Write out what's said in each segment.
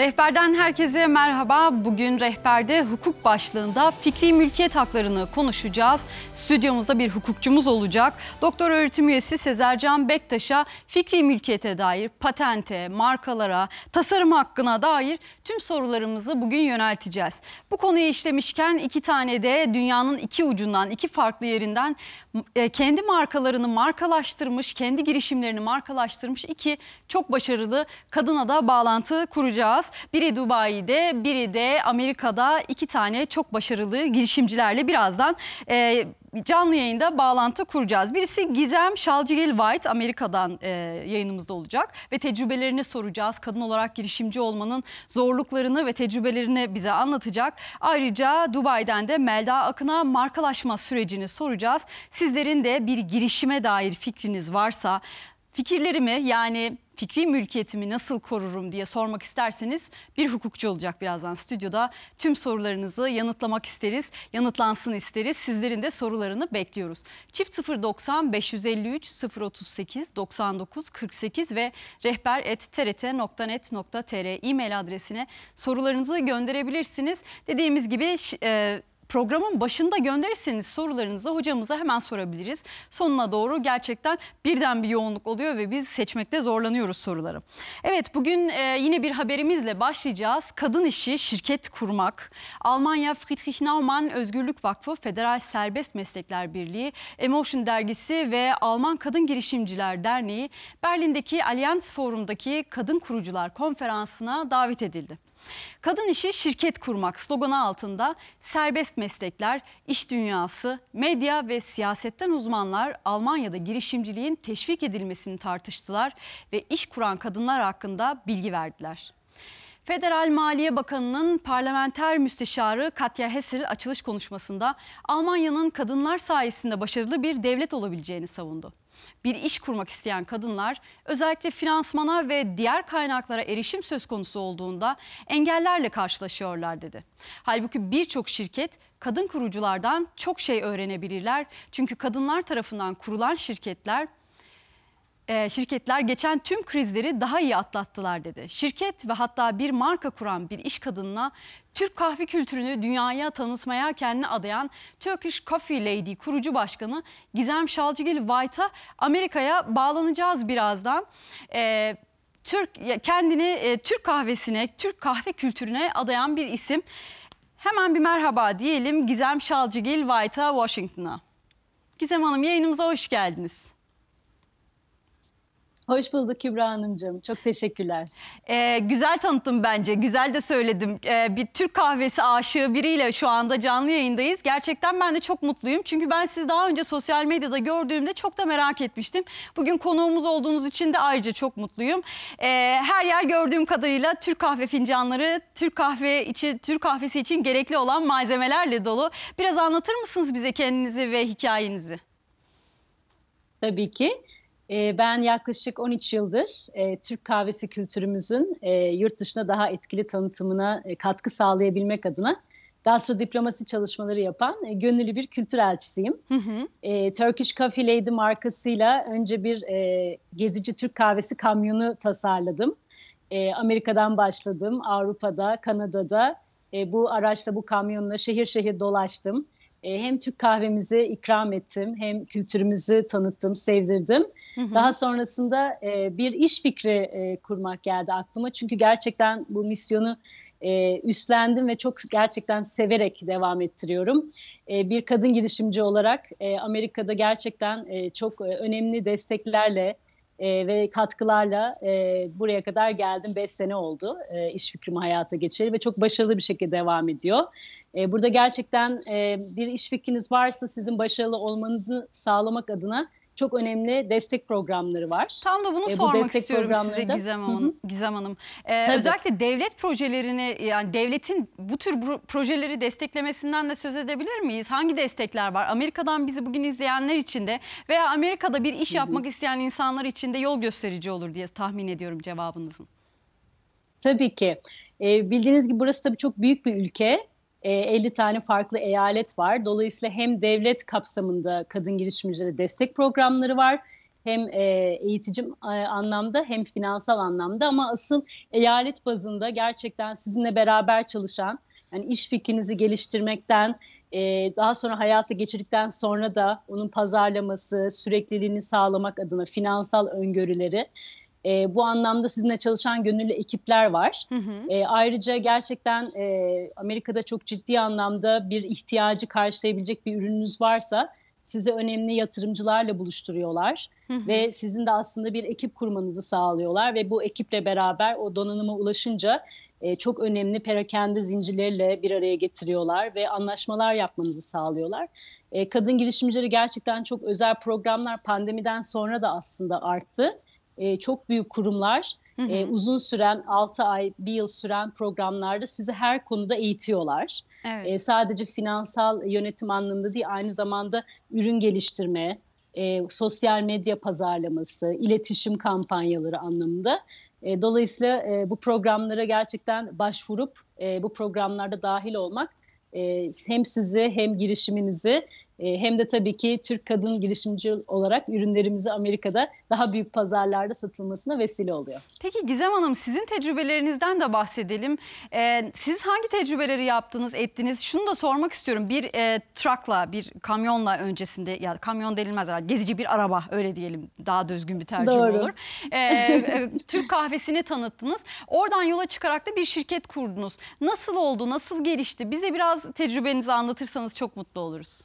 Rehberden herkese merhaba. Bugün rehberde hukuk başlığında fikri mülkiyet haklarını konuşacağız. Stüdyomuzda bir hukukçumuz olacak. Doktor öğretim üyesi Sezercan Bektaş'a fikri mülkiyete dair patente, markalara, tasarım hakkına dair tüm sorularımızı bugün yönelteceğiz. Bu konuyu işlemişken iki tane de dünyanın iki ucundan, iki farklı yerinden e, kendi markalarını markalaştırmış, kendi girişimlerini markalaştırmış iki çok başarılı kadına da bağlantı kuracağız. Biri Dubai'de, biri de Amerika'da iki tane çok başarılı girişimcilerle birazdan e, canlı yayında bağlantı kuracağız. Birisi Gizem Şalcigil White Amerika'dan e, yayınımızda olacak ve tecrübelerini soracağız. Kadın olarak girişimci olmanın zorluklarını ve tecrübelerini bize anlatacak. Ayrıca Dubai'den de Melda Akın'a markalaşma sürecini soracağız. Sizlerin de bir girişime dair fikriniz varsa fikirlerimi yani fikri mülkiyetimi nasıl korurum diye sormak isterseniz bir hukukçu olacak birazdan stüdyoda. Tüm sorularınızı yanıtlamak isteriz, yanıtlansın isteriz. Sizlerin de sorularını bekliyoruz. Çift 090 553 038 99 48 ve rehber.trt.net.tr e-mail adresine sorularınızı gönderebilirsiniz. Dediğimiz gibi e, programın başında gönderirseniz sorularınızı hocamıza hemen sorabiliriz. Sonuna doğru gerçekten birden bir yoğunluk oluyor ve biz seçmekte zorlanıyoruz soruları. Evet bugün e, yine bir haberimizle başlayacağız. Kadın işi şirket kurmak. Almanya Friedrich Naumann Özgürlük Vakfı Federal Serbest Meslekler Birliği, Emotion Dergisi ve Alman Kadın Girişimciler Derneği Berlin'deki Allianz Forum'daki Kadın Kurucular Konferansı'na davet edildi. Kadın işi şirket kurmak sloganı altında serbest meslekler, iş dünyası, medya ve siyasetten uzmanlar Almanya'da girişimciliğin teşvik edilmesini tartıştılar ve iş kuran kadınlar hakkında bilgi verdiler. Federal Maliye Bakanı'nın parlamenter müsteşarı Katya Hessel açılış konuşmasında Almanya'nın kadınlar sayesinde başarılı bir devlet olabileceğini savundu bir iş kurmak isteyen kadınlar özellikle finansmana ve diğer kaynaklara erişim söz konusu olduğunda engellerle karşılaşıyorlar dedi. Halbuki birçok şirket kadın kuruculardan çok şey öğrenebilirler. Çünkü kadınlar tarafından kurulan şirketler e, şirketler geçen tüm krizleri daha iyi atlattılar dedi. Şirket ve hatta bir marka kuran bir iş kadınına Türk kahve kültürünü dünyaya tanıtmaya kendini adayan Turkish Coffee Lady kurucu başkanı Gizem Şalcıgil White'a Amerika'ya bağlanacağız birazdan. E, Türk kendini e, Türk kahvesine, Türk kahve kültürüne adayan bir isim. Hemen bir merhaba diyelim Gizem Şalcıgil White'a Washington'a. Gizem Hanım yayınımıza hoş geldiniz. Hoş bulduk Kübra Hanımcığım. Çok teşekkürler. Ee, güzel tanıttım bence. Güzel de söyledim. Ee, bir Türk kahvesi aşığı biriyle şu anda canlı yayındayız. Gerçekten ben de çok mutluyum. Çünkü ben sizi daha önce sosyal medyada gördüğümde çok da merak etmiştim. Bugün konuğumuz olduğunuz için de ayrıca çok mutluyum. Ee, her yer gördüğüm kadarıyla Türk kahve fincanları, Türk kahve içi, Türk kahvesi için gerekli olan malzemelerle dolu. Biraz anlatır mısınız bize kendinizi ve hikayenizi? Tabii ki. Ee, ben yaklaşık 13 yıldır e, Türk kahvesi kültürümüzün e, yurt dışına daha etkili tanıtımına e, katkı sağlayabilmek adına gastro diplomasi çalışmaları yapan e, gönüllü bir kültür elçisiyim. Hı hı. Turkish Coffee Lady markasıyla önce bir gezici Türk kahvesi kamyonu tasarladım. Amerika'dan başladım, Avrupa'da, Kanada'da bu araçla, bu kamyonla şehir şehir dolaştım e, hem Türk kahvemizi ikram ettim hem kültürümüzü tanıttım, sevdirdim. Hı hı. Daha sonrasında e, bir iş fikri e, kurmak geldi aklıma. Çünkü gerçekten bu misyonu e, üstlendim ve çok gerçekten severek devam ettiriyorum. E, bir kadın girişimci olarak e, Amerika'da gerçekten e, çok e, önemli desteklerle e, ve katkılarla e, buraya kadar geldim. Beş sene oldu e, iş fikrimi hayata geçeli ve çok başarılı bir şekilde devam ediyor. E, burada gerçekten e, bir iş fikriniz varsa sizin başarılı olmanızı sağlamak adına çok önemli destek programları var. Tam da bunu e, sormak destek istiyorum size Gizem Hanım. Hı hı. Gizem Hanım. Ee, özellikle devlet projelerini yani devletin bu tür projeleri desteklemesinden de söz edebilir miyiz? Hangi destekler var? Amerika'dan bizi bugün izleyenler için de veya Amerika'da bir iş yapmak hı hı. isteyen insanlar için de yol gösterici olur diye tahmin ediyorum cevabınızın. Tabii ki. E, bildiğiniz gibi burası tabii çok büyük bir ülke. 50 e, tane farklı eyalet var. Dolayısıyla hem devlet kapsamında kadın girişimcilere destek programları var hem e, eğitici e, anlamda hem finansal anlamda ama asıl eyalet bazında gerçekten sizinle beraber çalışan yani iş fikrinizi geliştirmekten e, daha sonra hayata geçirdikten sonra da onun pazarlaması, sürekliliğini sağlamak adına finansal öngörüleri e, bu anlamda sizinle çalışan gönüllü ekipler var. Hı hı. E, ayrıca gerçekten e, Amerika'da çok ciddi anlamda bir ihtiyacı karşılayabilecek bir ürününüz varsa sizi önemli yatırımcılarla buluşturuyorlar hı hı. ve sizin de aslında bir ekip kurmanızı sağlıyorlar ve bu ekiple beraber o donanıma ulaşınca e, çok önemli perakende zincirleriyle bir araya getiriyorlar ve anlaşmalar yapmanızı sağlıyorlar. E, kadın girişimcileri gerçekten çok özel programlar pandemiden sonra da aslında arttı e, çok büyük kurumlar hı e, hı. E, uzun süren 6 ay bir yıl süren programlarda sizi her konuda eğitiyorlar. Evet. E, sadece finansal yönetim anlamında değil aynı zamanda ürün geliştirme, e, sosyal medya pazarlaması, iletişim kampanyaları anlamında. E, dolayısıyla e, bu programlara gerçekten başvurup e, bu programlarda dahil olmak e, hem sizi hem girişiminizi e, hem de tabii ki Türk kadın girişimci olarak ürünlerimizi Amerika'da daha büyük pazarlarda satılmasına vesile oluyor. Peki Gizem Hanım sizin tecrübelerinizden de bahsedelim. Ee, siz hangi tecrübeleri yaptınız, ettiniz? Şunu da sormak istiyorum. Bir e, truckla, bir kamyonla öncesinde, ya kamyon denilmez herhalde, gezici bir araba öyle diyelim. Daha düzgün bir tercüme Doğru. olur. Ee, Türk kahvesini tanıttınız. Oradan yola çıkarak da bir şirket kurdunuz. Nasıl oldu, nasıl gelişti? Bize biraz tecrübenizi anlatırsanız çok mutlu oluruz.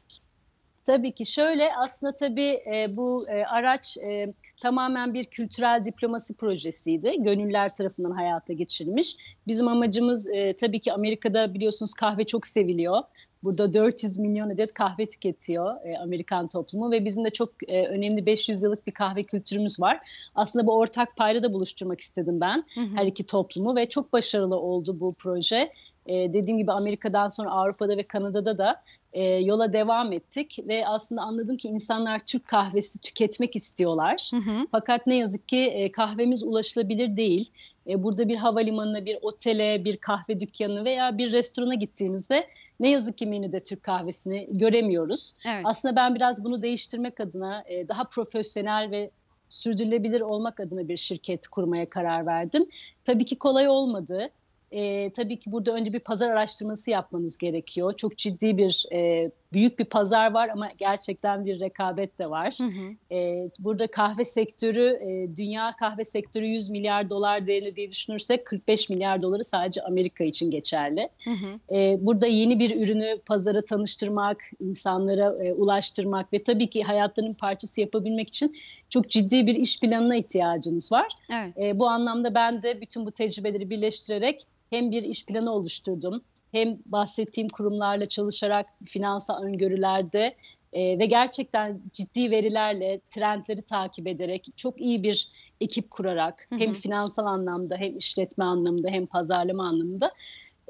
Tabii ki şöyle aslında tabii e, bu e, araç e, tamamen bir kültürel diplomasi projesiydi. Gönüller tarafından hayata geçirilmiş. Bizim amacımız e, tabii ki Amerika'da biliyorsunuz kahve çok seviliyor. Burada 400 milyon adet kahve tüketiyor e, Amerikan toplumu ve bizim de çok e, önemli 500 yıllık bir kahve kültürümüz var. Aslında bu ortak payda da buluşturmak istedim ben hı hı. her iki toplumu ve çok başarılı oldu bu proje e, dediğim gibi Amerika'dan sonra Avrupa'da ve Kanada'da da e, yola devam ettik ve aslında anladım ki insanlar Türk kahvesi tüketmek istiyorlar. Hı hı. Fakat ne yazık ki e, kahvemiz ulaşılabilir değil. E, burada bir havalimanına, bir otele, bir kahve dükkanı veya bir restorana gittiğinizde ne yazık ki menüde Türk kahvesini göremiyoruz. Evet. Aslında ben biraz bunu değiştirmek adına e, daha profesyonel ve sürdürülebilir olmak adına bir şirket kurmaya karar verdim. Tabii ki kolay olmadı e, tabii ki burada önce bir pazar araştırması yapmanız gerekiyor. Çok ciddi bir e, büyük bir pazar var ama gerçekten bir rekabet de var. Hı hı. E, burada kahve sektörü, e, dünya kahve sektörü 100 milyar dolar değerinde diye düşünürsek 45 milyar doları sadece Amerika için geçerli. Hı hı. E, burada yeni bir ürünü pazara tanıştırmak, insanlara e, ulaştırmak ve tabii ki hayatlarının parçası yapabilmek için çok ciddi bir iş planına ihtiyacınız var. Evet. E, bu anlamda ben de bütün bu tecrübeleri birleştirerek hem bir iş planı oluşturdum hem bahsettiğim kurumlarla çalışarak finansal öngörülerde e, ve gerçekten ciddi verilerle trendleri takip ederek çok iyi bir ekip kurarak hem finansal anlamda hem işletme anlamda, hem pazarlama anlamında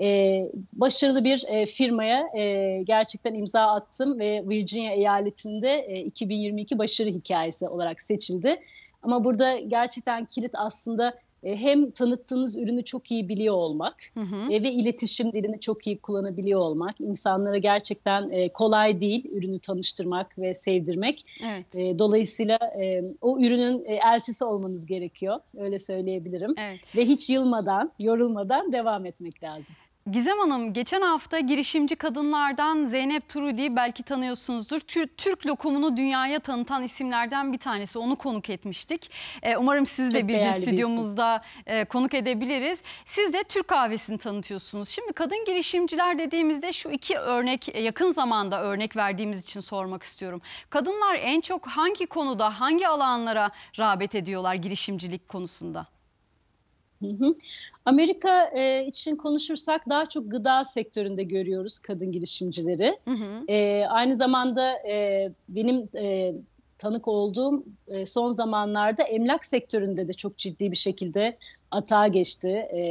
e, başarılı bir e, firmaya e, gerçekten imza attım ve Virginia eyaletinde e, 2022 başarı hikayesi olarak seçildi. Ama burada gerçekten kilit aslında e, hem tanıttığınız ürünü çok iyi biliyor olmak hı hı. E, ve iletişim dilini çok iyi kullanabiliyor olmak. İnsanlara gerçekten e, kolay değil ürünü tanıştırmak ve sevdirmek. Evet. E, dolayısıyla e, o ürünün e, elçisi olmanız gerekiyor. Öyle söyleyebilirim. Evet. Ve hiç yılmadan, yorulmadan devam etmek lazım. Gizem Hanım geçen hafta girişimci kadınlardan Zeynep Turudi, belki tanıyorsunuzdur. Türk, Türk lokumunu dünyaya tanıtan isimlerden bir tanesi. Onu konuk etmiştik. Ee, umarım siz de bir gün stüdyomuzda e, konuk edebiliriz. Siz de Türk kahvesini tanıtıyorsunuz. Şimdi kadın girişimciler dediğimizde şu iki örnek e, yakın zamanda örnek verdiğimiz için sormak istiyorum. Kadınlar en çok hangi konuda hangi alanlara rağbet ediyorlar girişimcilik konusunda? Amerika e, için konuşursak daha çok gıda sektöründe görüyoruz kadın girişimcileri. Hı hı. E, aynı zamanda e, benim e, tanık olduğum e, son zamanlarda emlak sektöründe de çok ciddi bir şekilde atağa geçti e,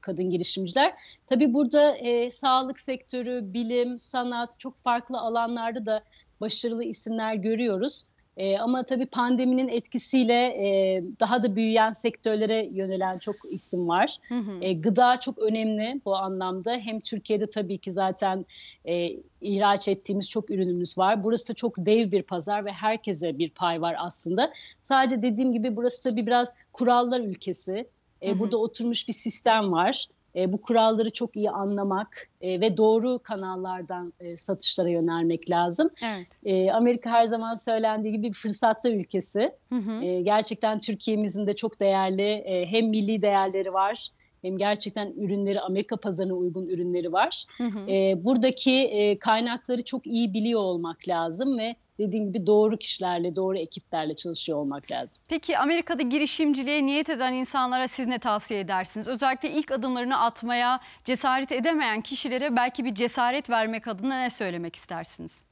kadın girişimciler. Tabii burada e, sağlık sektörü, bilim, sanat çok farklı alanlarda da başarılı isimler görüyoruz. E, ama tabii pandeminin etkisiyle e, daha da büyüyen sektörlere yönelen çok isim var. Hı hı. E, gıda çok önemli bu anlamda. Hem Türkiye'de tabii ki zaten e, ihraç ettiğimiz çok ürünümüz var. Burası da çok dev bir pazar ve herkese bir pay var aslında. Sadece dediğim gibi burası tabii biraz kurallar ülkesi. E, hı hı. Burada oturmuş bir sistem var e, bu kuralları çok iyi anlamak e, ve doğru kanallardan e, satışlara yönelmek lazım. Evet. E, Amerika her zaman söylendiği gibi bir fırsatta ülkesi. Hı hı. E, gerçekten Türkiye'mizin de çok değerli e, hem milli değerleri var hem gerçekten ürünleri Amerika pazarına uygun ürünleri var. Hı hı. E, buradaki e, kaynakları çok iyi biliyor olmak lazım ve dediğim gibi doğru kişilerle, doğru ekiplerle çalışıyor olmak lazım. Peki Amerika'da girişimciliğe niyet eden insanlara siz ne tavsiye edersiniz? Özellikle ilk adımlarını atmaya cesaret edemeyen kişilere belki bir cesaret vermek adına ne söylemek istersiniz?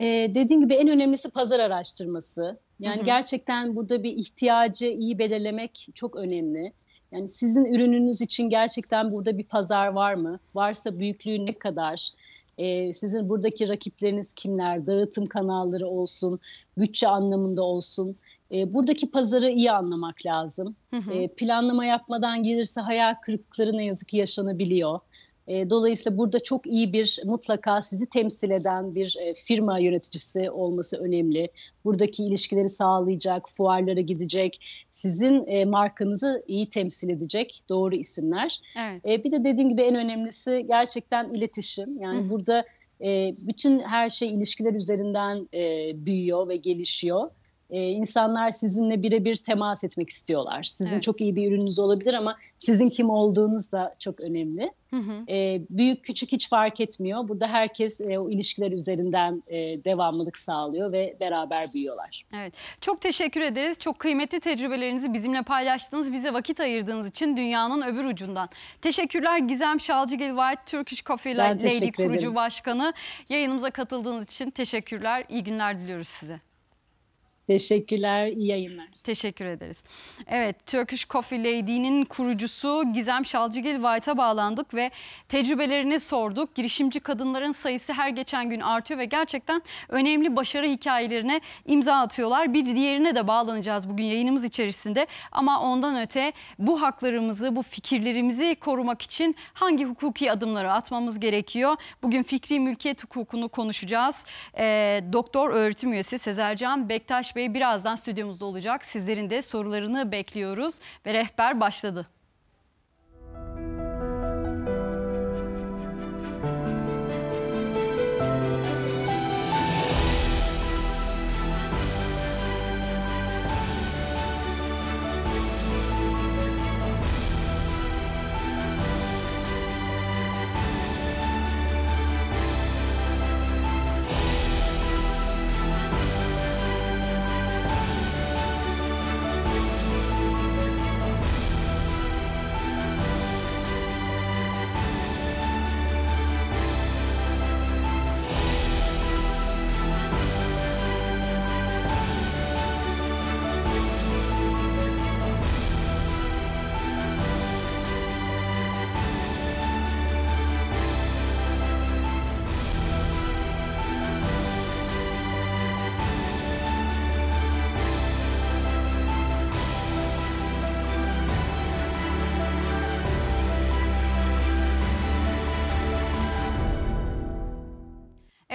Ee, dediğim gibi en önemlisi pazar araştırması. Yani hı hı. gerçekten burada bir ihtiyacı iyi belirlemek çok önemli. Yani sizin ürününüz için gerçekten burada bir pazar var mı? Varsa büyüklüğü ne kadar? e, sizin buradaki rakipleriniz kimler, dağıtım kanalları olsun, bütçe anlamında olsun. E, buradaki pazarı iyi anlamak lazım. Hı hı. E, planlama yapmadan gelirse hayal kırıklıkları ne yazık ki yaşanabiliyor. E, dolayısıyla burada çok iyi bir mutlaka sizi temsil eden bir e, firma yöneticisi olması önemli. Buradaki ilişkileri sağlayacak, fuarlara gidecek, sizin e, markanızı iyi temsil edecek doğru isimler. Evet. bir de dediğim gibi en önemlisi gerçekten iletişim. Yani Hı. burada bütün her şey ilişkiler üzerinden büyüyor ve gelişiyor e, insanlar sizinle birebir temas etmek istiyorlar. Sizin evet. çok iyi bir ürününüz olabilir ama sizin kim olduğunuz da çok önemli. Hı hı. E, büyük küçük hiç fark etmiyor. Burada herkes e, o ilişkiler üzerinden e, devamlılık sağlıyor ve beraber büyüyorlar. Evet. Çok teşekkür ederiz. Çok kıymetli tecrübelerinizi bizimle paylaştığınız, bize vakit ayırdığınız için dünyanın öbür ucundan. Teşekkürler Gizem Şalcıgil White, Turkish Coffee ben Lady kurucu ederim. başkanı. Yayınımıza katıldığınız için teşekkürler. İyi günler diliyoruz size. Teşekkürler, iyi yayınlar. Teşekkür ederiz. Evet, Turkish Coffee Lady'nin kurucusu Gizem Şalcıgil White'a bağlandık ve tecrübelerini sorduk. Girişimci kadınların sayısı her geçen gün artıyor ve gerçekten önemli başarı hikayelerine imza atıyorlar. Bir diğerine de bağlanacağız bugün yayınımız içerisinde ama ondan öte bu haklarımızı, bu fikirlerimizi korumak için hangi hukuki adımları atmamız gerekiyor? Bugün fikri mülkiyet hukukunu konuşacağız. E, doktor öğretim üyesi Sezercan Bektaş Bey birazdan stüdyomuzda olacak. Sizlerin de sorularını bekliyoruz ve rehber başladı.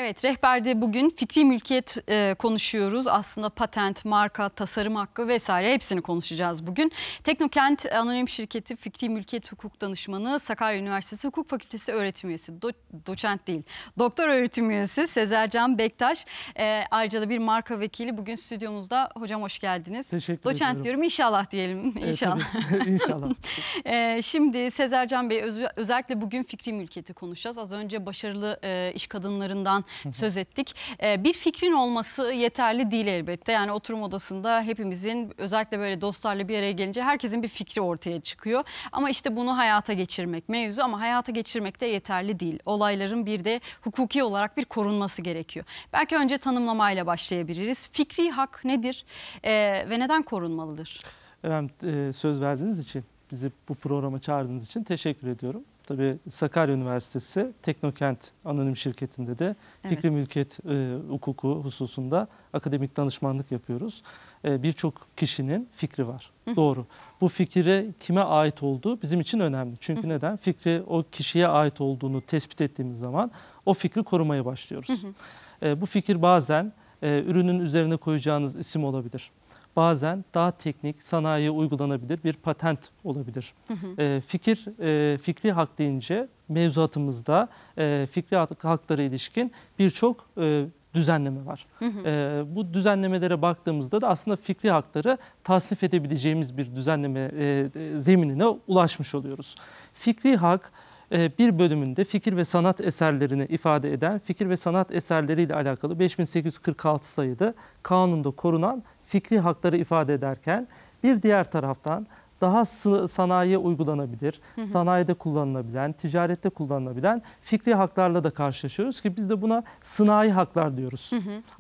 Evet, rehberde bugün fikri mülkiyet e, konuşuyoruz. Aslında patent, marka, tasarım hakkı vesaire hepsini konuşacağız bugün. Teknokent Anonim Şirketi Fikri Mülkiyet Hukuk Danışmanı Sakarya Üniversitesi Hukuk Fakültesi öğretim üyesi, do, doçent değil, doktor öğretim üyesi Sezercan Bektaş. E, ayrıca da bir marka vekili bugün stüdyomuzda. Hocam hoş geldiniz. Teşekkür doçent ediyorum. diyorum inşallah diyelim. Evet, inşallah. inşallah. e, şimdi Sezercan Bey öz, özellikle bugün fikri mülkiyeti konuşacağız. Az önce başarılı e, iş kadınlarından söz ettik. Ee, bir fikrin olması yeterli değil elbette. Yani oturum odasında hepimizin özellikle böyle dostlarla bir araya gelince herkesin bir fikri ortaya çıkıyor. Ama işte bunu hayata geçirmek mevzu ama hayata geçirmek de yeterli değil. Olayların bir de hukuki olarak bir korunması gerekiyor. Belki önce tanımlamayla başlayabiliriz. Fikri hak nedir ee, ve neden korunmalıdır? Efendim e, söz verdiğiniz için, bizi bu programa çağırdığınız için teşekkür ediyorum. Tabii Sakarya Üniversitesi Teknokent Anonim Şirketi'nde de evet. fikri mülkiyet e, hukuku hususunda akademik danışmanlık yapıyoruz. E, Birçok kişinin fikri var. Hı. Doğru. Bu fikire kime ait olduğu bizim için önemli. Çünkü Hı. neden? Fikri o kişiye ait olduğunu tespit ettiğimiz zaman o fikri korumaya başlıyoruz. Hı. E, bu fikir bazen e, ürünün üzerine koyacağınız isim olabilir bazen daha teknik, sanayiye uygulanabilir bir patent olabilir. Hı hı. E, fikir e, Fikri hak deyince mevzuatımızda e, fikri hakları ilişkin birçok e, düzenleme var. Hı hı. E, bu düzenlemelere baktığımızda da aslında fikri hakları tasnif edebileceğimiz bir düzenleme e, e zeminine ulaşmış oluyoruz. Fikri hak e, bir bölümünde fikir ve sanat eserlerini ifade eden fikir ve sanat eserleriyle alakalı 5846 sayıda kanunda korunan fikri hakları ifade ederken bir diğer taraftan daha sanayiye uygulanabilir, sanayide kullanılabilen, ticarette kullanılabilen fikri haklarla da karşılaşıyoruz ki biz de buna sınai haklar diyoruz.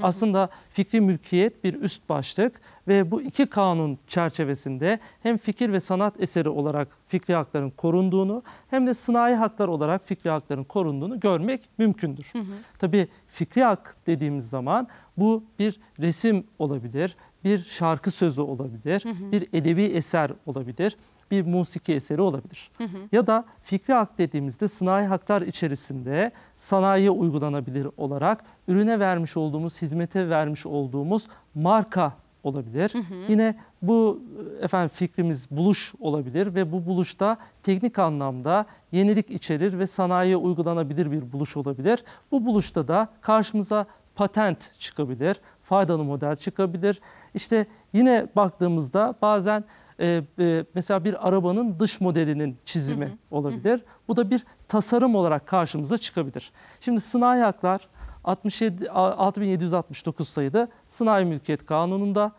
Aslında fikri mülkiyet bir üst başlık ve bu iki kanun çerçevesinde hem fikir ve sanat eseri olarak fikri hakların korunduğunu hem de sınai haklar olarak fikri hakların korunduğunu görmek mümkündür. Hı Tabii fikri hak dediğimiz zaman bu bir resim olabilir, bir şarkı sözü olabilir, hı hı. bir edebi eser olabilir, bir musiki eseri olabilir. Hı hı. Ya da fikri hak dediğimizde sanayi haklar içerisinde sanayiye uygulanabilir olarak ürüne vermiş olduğumuz, hizmete vermiş olduğumuz marka olabilir. Hı hı. Yine bu efendim fikrimiz buluş olabilir ve bu buluşta teknik anlamda yenilik içerir ve sanayiye uygulanabilir bir buluş olabilir. Bu buluşta da karşımıza patent çıkabilir faydalı model çıkabilir. İşte yine baktığımızda bazen e, e, mesela bir arabanın dış modelinin çizimi hı hı. olabilir. Hı hı. Bu da bir tasarım olarak karşımıza çıkabilir. Şimdi sınai haklar 67, 6769 sayıda sınai mülkiyet kanununda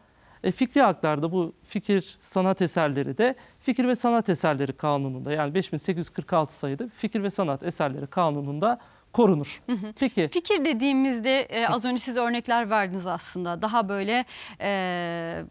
e, fikri haklarda bu fikir sanat eserleri de fikir ve sanat eserleri kanununda yani 5846 sayıda fikir ve sanat eserleri kanununda korunur. Hı hı. Peki. Fikir dediğimizde e, az önce siz örnekler verdiniz aslında. Daha böyle e,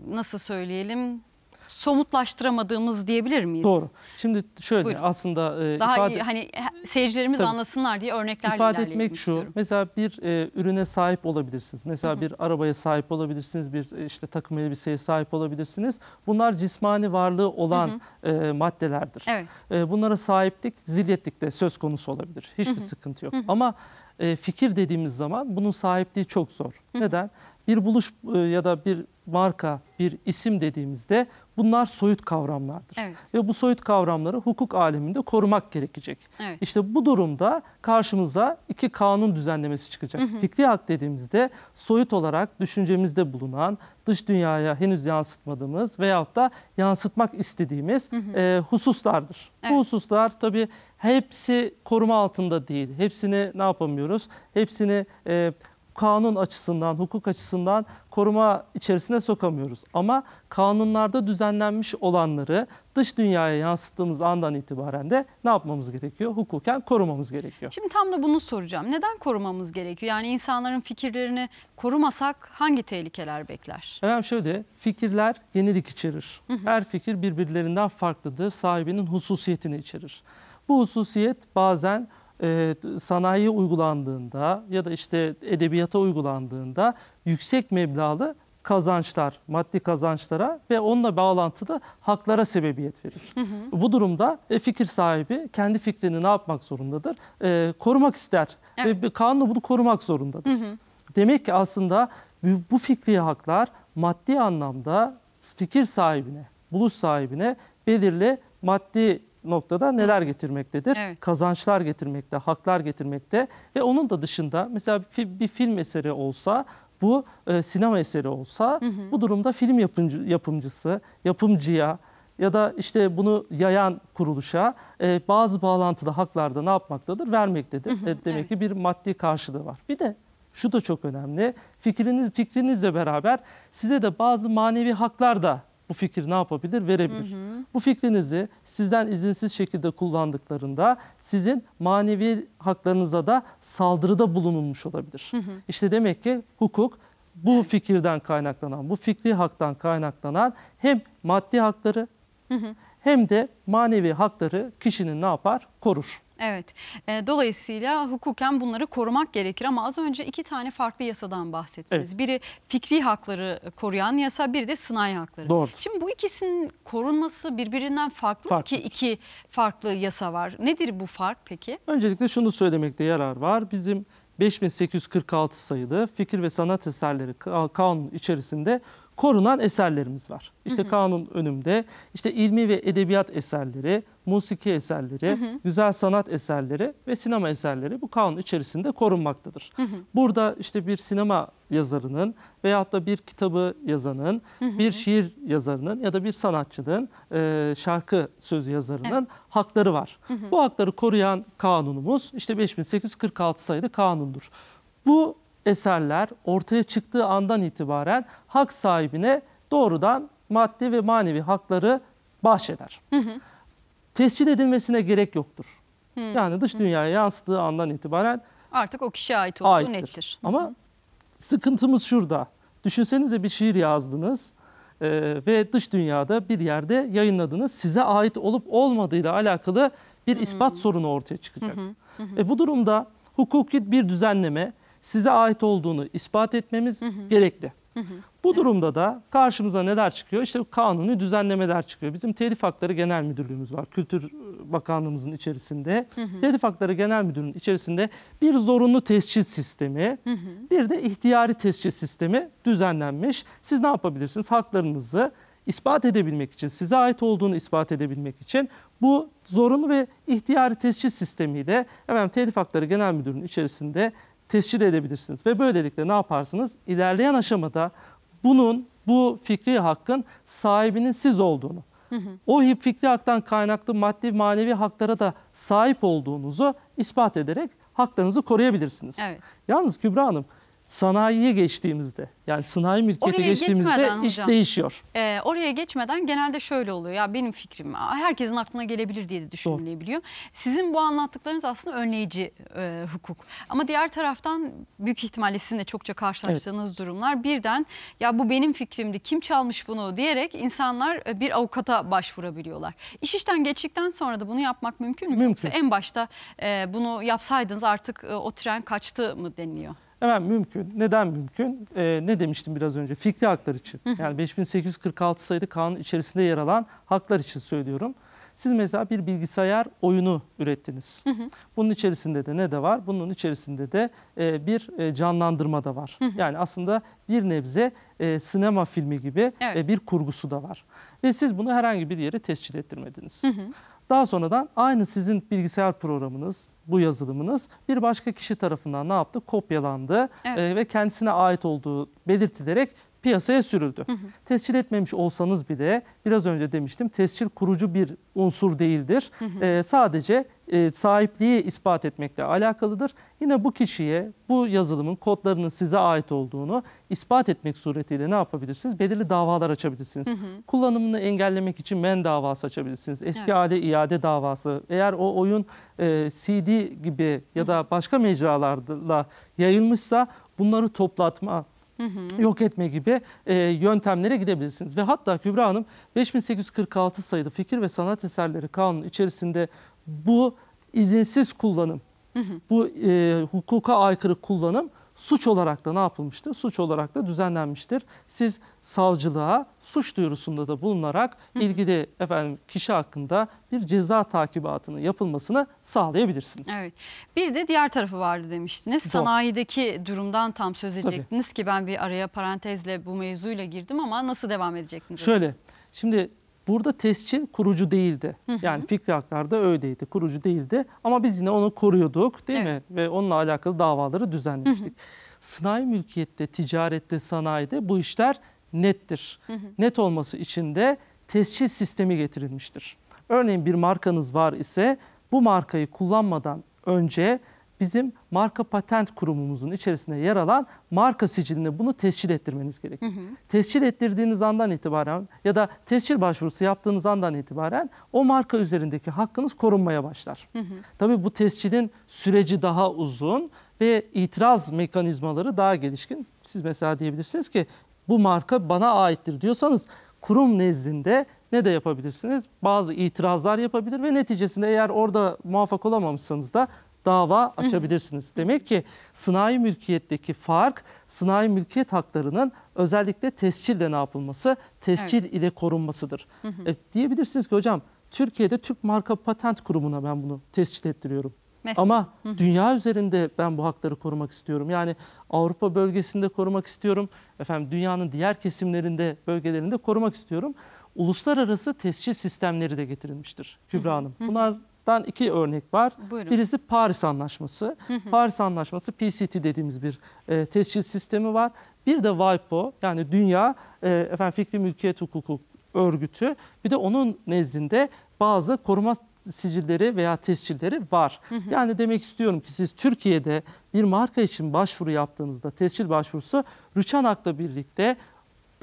nasıl söyleyelim somutlaştıramadığımız diyebilir miyiz? Doğru. Şimdi şöyle Buyurun. aslında e, daha ifade, iyi, hani seyircilerimiz tabii, anlasınlar diye örneklerle ifade etmek şu. Istiyorum. Mesela bir e, ürüne sahip olabilirsiniz. Mesela Hı -hı. bir arabaya sahip olabilirsiniz, bir e, işte takım elbiseye sahip olabilirsiniz. Bunlar cismani varlığı olan Hı -hı. E, maddelerdir. Evet. E, bunlara sahiplik, zilyetlik de söz konusu olabilir. Hiçbir Hı -hı. sıkıntı yok. Hı -hı. Ama e, fikir dediğimiz zaman bunun sahipliği çok zor. Hı -hı. Neden? bir buluş e, ya da bir marka, bir isim dediğimizde bunlar soyut kavramlardır. Evet. Ve bu soyut kavramları hukuk aleminde korumak gerekecek. Evet. İşte bu durumda karşımıza iki kanun düzenlemesi çıkacak. Hı hı. Fikri hak dediğimizde soyut olarak düşüncemizde bulunan, dış dünyaya henüz yansıtmadığımız veyahut da yansıtmak istediğimiz hı hı. E, hususlardır. Evet. Bu hususlar tabii hepsi koruma altında değil. Hepsini ne yapamıyoruz? Hepsini... E, kanun açısından, hukuk açısından koruma içerisine sokamıyoruz. Ama kanunlarda düzenlenmiş olanları dış dünyaya yansıttığımız andan itibaren de ne yapmamız gerekiyor? Hukuken korumamız gerekiyor. Şimdi tam da bunu soracağım. Neden korumamız gerekiyor? Yani insanların fikirlerini korumasak hangi tehlikeler bekler? Efendim şöyle, fikirler yenilik içerir. Her fikir birbirlerinden farklıdır. Sahibinin hususiyetini içerir. Bu hususiyet bazen e, sanayiye uygulandığında ya da işte edebiyata uygulandığında yüksek meblağlı kazançlar, maddi kazançlara ve onunla bağlantılı haklara sebebiyet verir. Hı hı. Bu durumda e, fikir sahibi kendi fikrini ne yapmak zorundadır? E, korumak ister evet. ve kanunu bunu korumak zorundadır. Hı hı. Demek ki aslında bu fikri haklar maddi anlamda fikir sahibine, buluş sahibine belirli maddi noktada neler getirmektedir? Evet. Kazançlar getirmekte, haklar getirmekte ve onun da dışında mesela bir, film eseri olsa bu e, sinema eseri olsa hı hı. bu durumda film yapımcı, yapımcısı, yapımcıya ya da işte bunu yayan kuruluşa e, bazı bağlantılı haklarda ne yapmaktadır? Vermektedir. Hı hı, e, demek evet. ki bir maddi karşılığı var. Bir de şu da çok önemli. Fikriniz fikrinizle beraber size de bazı manevi haklar da bu fikri ne yapabilir? Verebilir. Hı hı. Bu fikrinizi sizden izinsiz şekilde kullandıklarında sizin manevi haklarınıza da saldırıda bulunulmuş olabilir. Hı hı. İşte demek ki hukuk bu evet. fikirden kaynaklanan, bu fikri haktan kaynaklanan hem maddi hakları hı hı. hem de manevi hakları kişinin ne yapar? Korur. Evet. E, dolayısıyla hukuken bunları korumak gerekir ama az önce iki tane farklı yasadan bahsettiniz. Evet. Biri fikri hakları koruyan yasa, biri de sınai hakları. Doğru. Şimdi bu ikisinin korunması birbirinden farklı, farklı. ki iki farklı yasa var. Nedir bu fark peki? Öncelikle şunu söylemekte yarar var. Bizim 5846 sayılı fikir ve sanat eserleri kanun içerisinde korunan eserlerimiz var. İşte hı hı. kanun önümde, işte ilmi ve edebiyat eserleri, musiki eserleri, hı hı. güzel sanat eserleri ve sinema eserleri bu kanun içerisinde korunmaktadır. Hı hı. Burada işte bir sinema yazarının veyahut da bir kitabı yazanın, hı hı. bir şiir yazarının ya da bir sanatçının, e, şarkı sözü yazarının evet. hakları var. Hı hı. Bu hakları koruyan kanunumuz işte 5846 sayılı kanundur. Bu eserler ortaya çıktığı andan itibaren hak sahibine doğrudan maddi ve manevi hakları bahşeder. Hı hı. Tescil edilmesine gerek yoktur. Hı. Yani dış dünyaya yansıdığı andan itibaren artık o kişiye ait olduğu aittir. nettir. Ama hı hı. sıkıntımız şurada. Düşünsenize bir şiir yazdınız e, ve dış dünyada bir yerde yayınladınız. Size ait olup olmadığıyla alakalı bir ispat hı. Hmm. sorunu ortaya çıkacak. Hı hı. Hı hı. E, bu durumda hukuki bir düzenleme size ait olduğunu ispat etmemiz hı hı. gerekli. Hı hı. Bu durumda da karşımıza neler çıkıyor? İşte kanuni düzenlemeler çıkıyor. Bizim Telif Hakları Genel Müdürlüğümüz var. Kültür Bakanlığımızın içerisinde. Hı hı. Telif Hakları Genel Müdürlüğü'nün içerisinde bir zorunlu tescil sistemi, hı hı. bir de ihtiyari tescil sistemi düzenlenmiş. Siz ne yapabilirsiniz? Haklarınızı ispat edebilmek için, size ait olduğunu ispat edebilmek için bu zorunlu ve ihtiyari tescil sistemiyle hemen Telif Hakları Genel Müdürlüğü'nün içerisinde tescil edebilirsiniz. Ve böylelikle ne yaparsınız? İlerleyen aşamada bunun, bu fikri hakkın sahibinin siz olduğunu, hı hı. o fikri haktan kaynaklı maddi manevi haklara da sahip olduğunuzu ispat ederek haklarınızı koruyabilirsiniz. Evet. Yalnız Kübra Hanım, sanayiye geçtiğimizde yani sanayi mülkiyeti oraya geçtiğimizde iş hocam, değişiyor. E, oraya geçmeden genelde şöyle oluyor. Ya benim fikrim herkesin aklına gelebilir diye de düşünülebiliyor. Doğru. Sizin bu anlattıklarınız aslında önleyici e, hukuk. Ama diğer taraftan büyük ihtimalle sizin de çokça karşılaştığınız evet. durumlar birden ya bu benim fikrimdi kim çalmış bunu diyerek insanlar e, bir avukata başvurabiliyorlar. İş işten geçtikten sonra da bunu yapmak mümkün mü? Mümkün. Yoksa en başta e, bunu yapsaydınız artık e, o tren kaçtı mı deniliyor? Hemen mümkün. Neden mümkün? Ee, ne demiştim biraz önce? Fikri haklar için. Yani 5846 sayılı kanun içerisinde yer alan haklar için söylüyorum. Siz mesela bir bilgisayar oyunu ürettiniz. Hı hı. Bunun içerisinde de ne de var? Bunun içerisinde de e, bir e, canlandırma da var. Hı hı. Yani aslında bir nebze e, sinema filmi gibi evet. e, bir kurgusu da var. Ve siz bunu herhangi bir yere tescil ettirmediniz. Hı hı. Daha sonradan aynı sizin bilgisayar programınız, bu yazılımınız bir başka kişi tarafından ne yaptı? Kopyalandı evet. e, ve kendisine ait olduğu belirtilerek piyasaya sürüldü. Hı hı. Tescil etmemiş olsanız bile biraz önce demiştim tescil kurucu bir unsur değildir. Hı hı. E, sadece e, sahipliği ispat etmekle alakalıdır. Yine bu kişiye bu yazılımın kodlarının size ait olduğunu ispat etmek suretiyle ne yapabilirsiniz? Belirli davalar açabilirsiniz. Hı hı. Kullanımını engellemek için men davası açabilirsiniz. Eski evet. hale iade davası. Eğer o oyun e, CD gibi ya da başka mecralarla yayılmışsa bunları toplatma, yok etme gibi e, yöntemlere gidebilirsiniz. Ve hatta Kübra Hanım 5846 sayılı fikir ve sanat eserleri kanunu içerisinde bu izinsiz kullanım, hı hı. bu e, hukuka aykırı kullanım suç olarak da ne yapılmıştır? Suç olarak da düzenlenmiştir. Siz savcılığa suç duyurusunda da bulunarak hı. ilgili efendim kişi hakkında bir ceza takibatının yapılmasını sağlayabilirsiniz. Evet. Bir de diğer tarafı vardı demiştiniz. Doğru. Sanayideki durumdan tam söz edecektiniz Tabii. ki ben bir araya parantezle bu mevzuyla girdim ama nasıl devam edecektiniz? Şöyle. Şimdi Burada tescil kurucu değildi. Yani fikri haklarda öyleydi. Kurucu değildi. Ama biz yine onu koruyorduk değil evet. mi? Ve onunla alakalı davaları düzenlemiştik. Hı Sınai mülkiyette, ticarette, sanayide bu işler nettir. Net olması için de tescil sistemi getirilmiştir. Örneğin bir markanız var ise bu markayı kullanmadan önce bizim marka patent kurumumuzun içerisinde yer alan marka siciline bunu tescil ettirmeniz gerekir. Hı hı. Tescil ettirdiğiniz andan itibaren ya da tescil başvurusu yaptığınız andan itibaren o marka üzerindeki hakkınız korunmaya başlar. Hı hı. Tabii bu tescilin süreci daha uzun ve itiraz mekanizmaları daha gelişkin. Siz mesela diyebilirsiniz ki bu marka bana aittir diyorsanız kurum nezdinde ne de yapabilirsiniz? Bazı itirazlar yapabilir ve neticesinde eğer orada muvaffak olamamışsanız da dava açabilirsiniz. Demek ki sınai mülkiyetteki fark sınai mülkiyet haklarının özellikle tescille ne yapılması, tescil evet. ile korunmasıdır. Hı hı. E, diyebilirsiniz ki hocam Türkiye'de Türk Marka Patent Kurumu'na ben bunu tescil ettiriyorum. Mesela. Ama hı hı. dünya üzerinde ben bu hakları korumak istiyorum. Yani Avrupa bölgesinde korumak istiyorum. Efendim dünyanın diğer kesimlerinde, bölgelerinde korumak istiyorum. Uluslararası tescil sistemleri de getirilmiştir Kübra Hanım. Bunlar Dan iki örnek var. Buyurun. Birisi Paris Anlaşması. Hı hı. Paris Anlaşması PCT dediğimiz bir e, tescil sistemi var. Bir de WIPO yani Dünya e, efendim Fikri Mülkiyet Hukuku örgütü. Bir de onun nezdinde bazı koruma sicilleri veya tescilleri var. Hı hı. Yani demek istiyorum ki siz Türkiye'de bir marka için başvuru yaptığınızda tescil başvurusu Rüçhan Rüçanak'la birlikte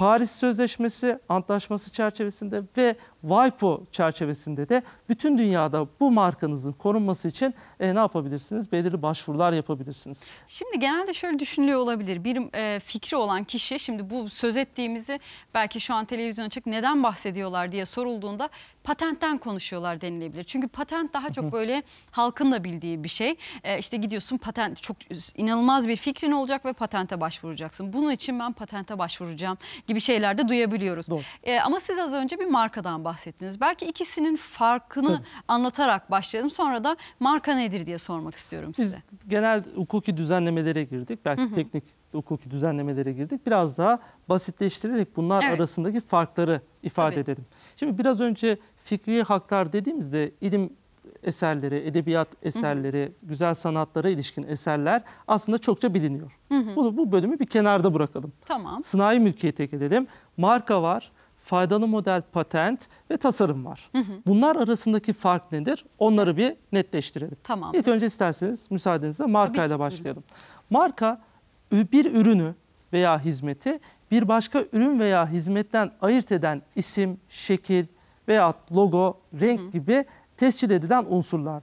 Paris Sözleşmesi antlaşması çerçevesinde ve WIPO çerçevesinde de bütün dünyada bu markanızın korunması için e, ne yapabilirsiniz? Belirli başvurular yapabilirsiniz. Şimdi genelde şöyle düşünülüyor olabilir. Bir e, fikri olan kişi şimdi bu söz ettiğimizi belki şu an televizyon açık neden bahsediyorlar diye sorulduğunda patentten konuşuyorlar denilebilir. Çünkü patent daha çok böyle halkın da bildiği bir şey. E, işte gidiyorsun patent çok inanılmaz bir fikrin olacak ve patente başvuracaksın. Bunun için ben patente başvuracağım gibi şeyler de duyabiliyoruz. Doğru. E, ama siz az önce bir markadan bahsettiniz. Belki ikisinin farkını Tabii. anlatarak başlayalım. Sonra da marka nedir diye sormak istiyorum size. Biz genel hukuki düzenlemelere girdik. Belki Hı -hı. teknik hukuki düzenlemelere girdik. Biraz daha basitleştirerek bunlar evet. arasındaki farkları ifade Tabii. edelim. Şimdi biraz önce fikri haklar dediğimizde ilim eserleri, edebiyat eserleri, hı hı. güzel sanatlara ilişkin eserler aslında çokça biliniyor. Hı hı. Bunu bu bölümü bir kenarda bırakalım. Tamam. Sınai mülkiyete gelelim. Marka var, faydalı model patent ve tasarım var. Hı hı. Bunlar arasındaki fark nedir? Onları bir netleştirelim. Tamam. İlk önce isterseniz müsaadenizle markayla Tabii. başlayalım. Marka bir ürünü veya hizmeti bir başka ürün veya hizmetten ayırt eden isim, şekil veya logo, renk hı. gibi tescil edilen unsurlar.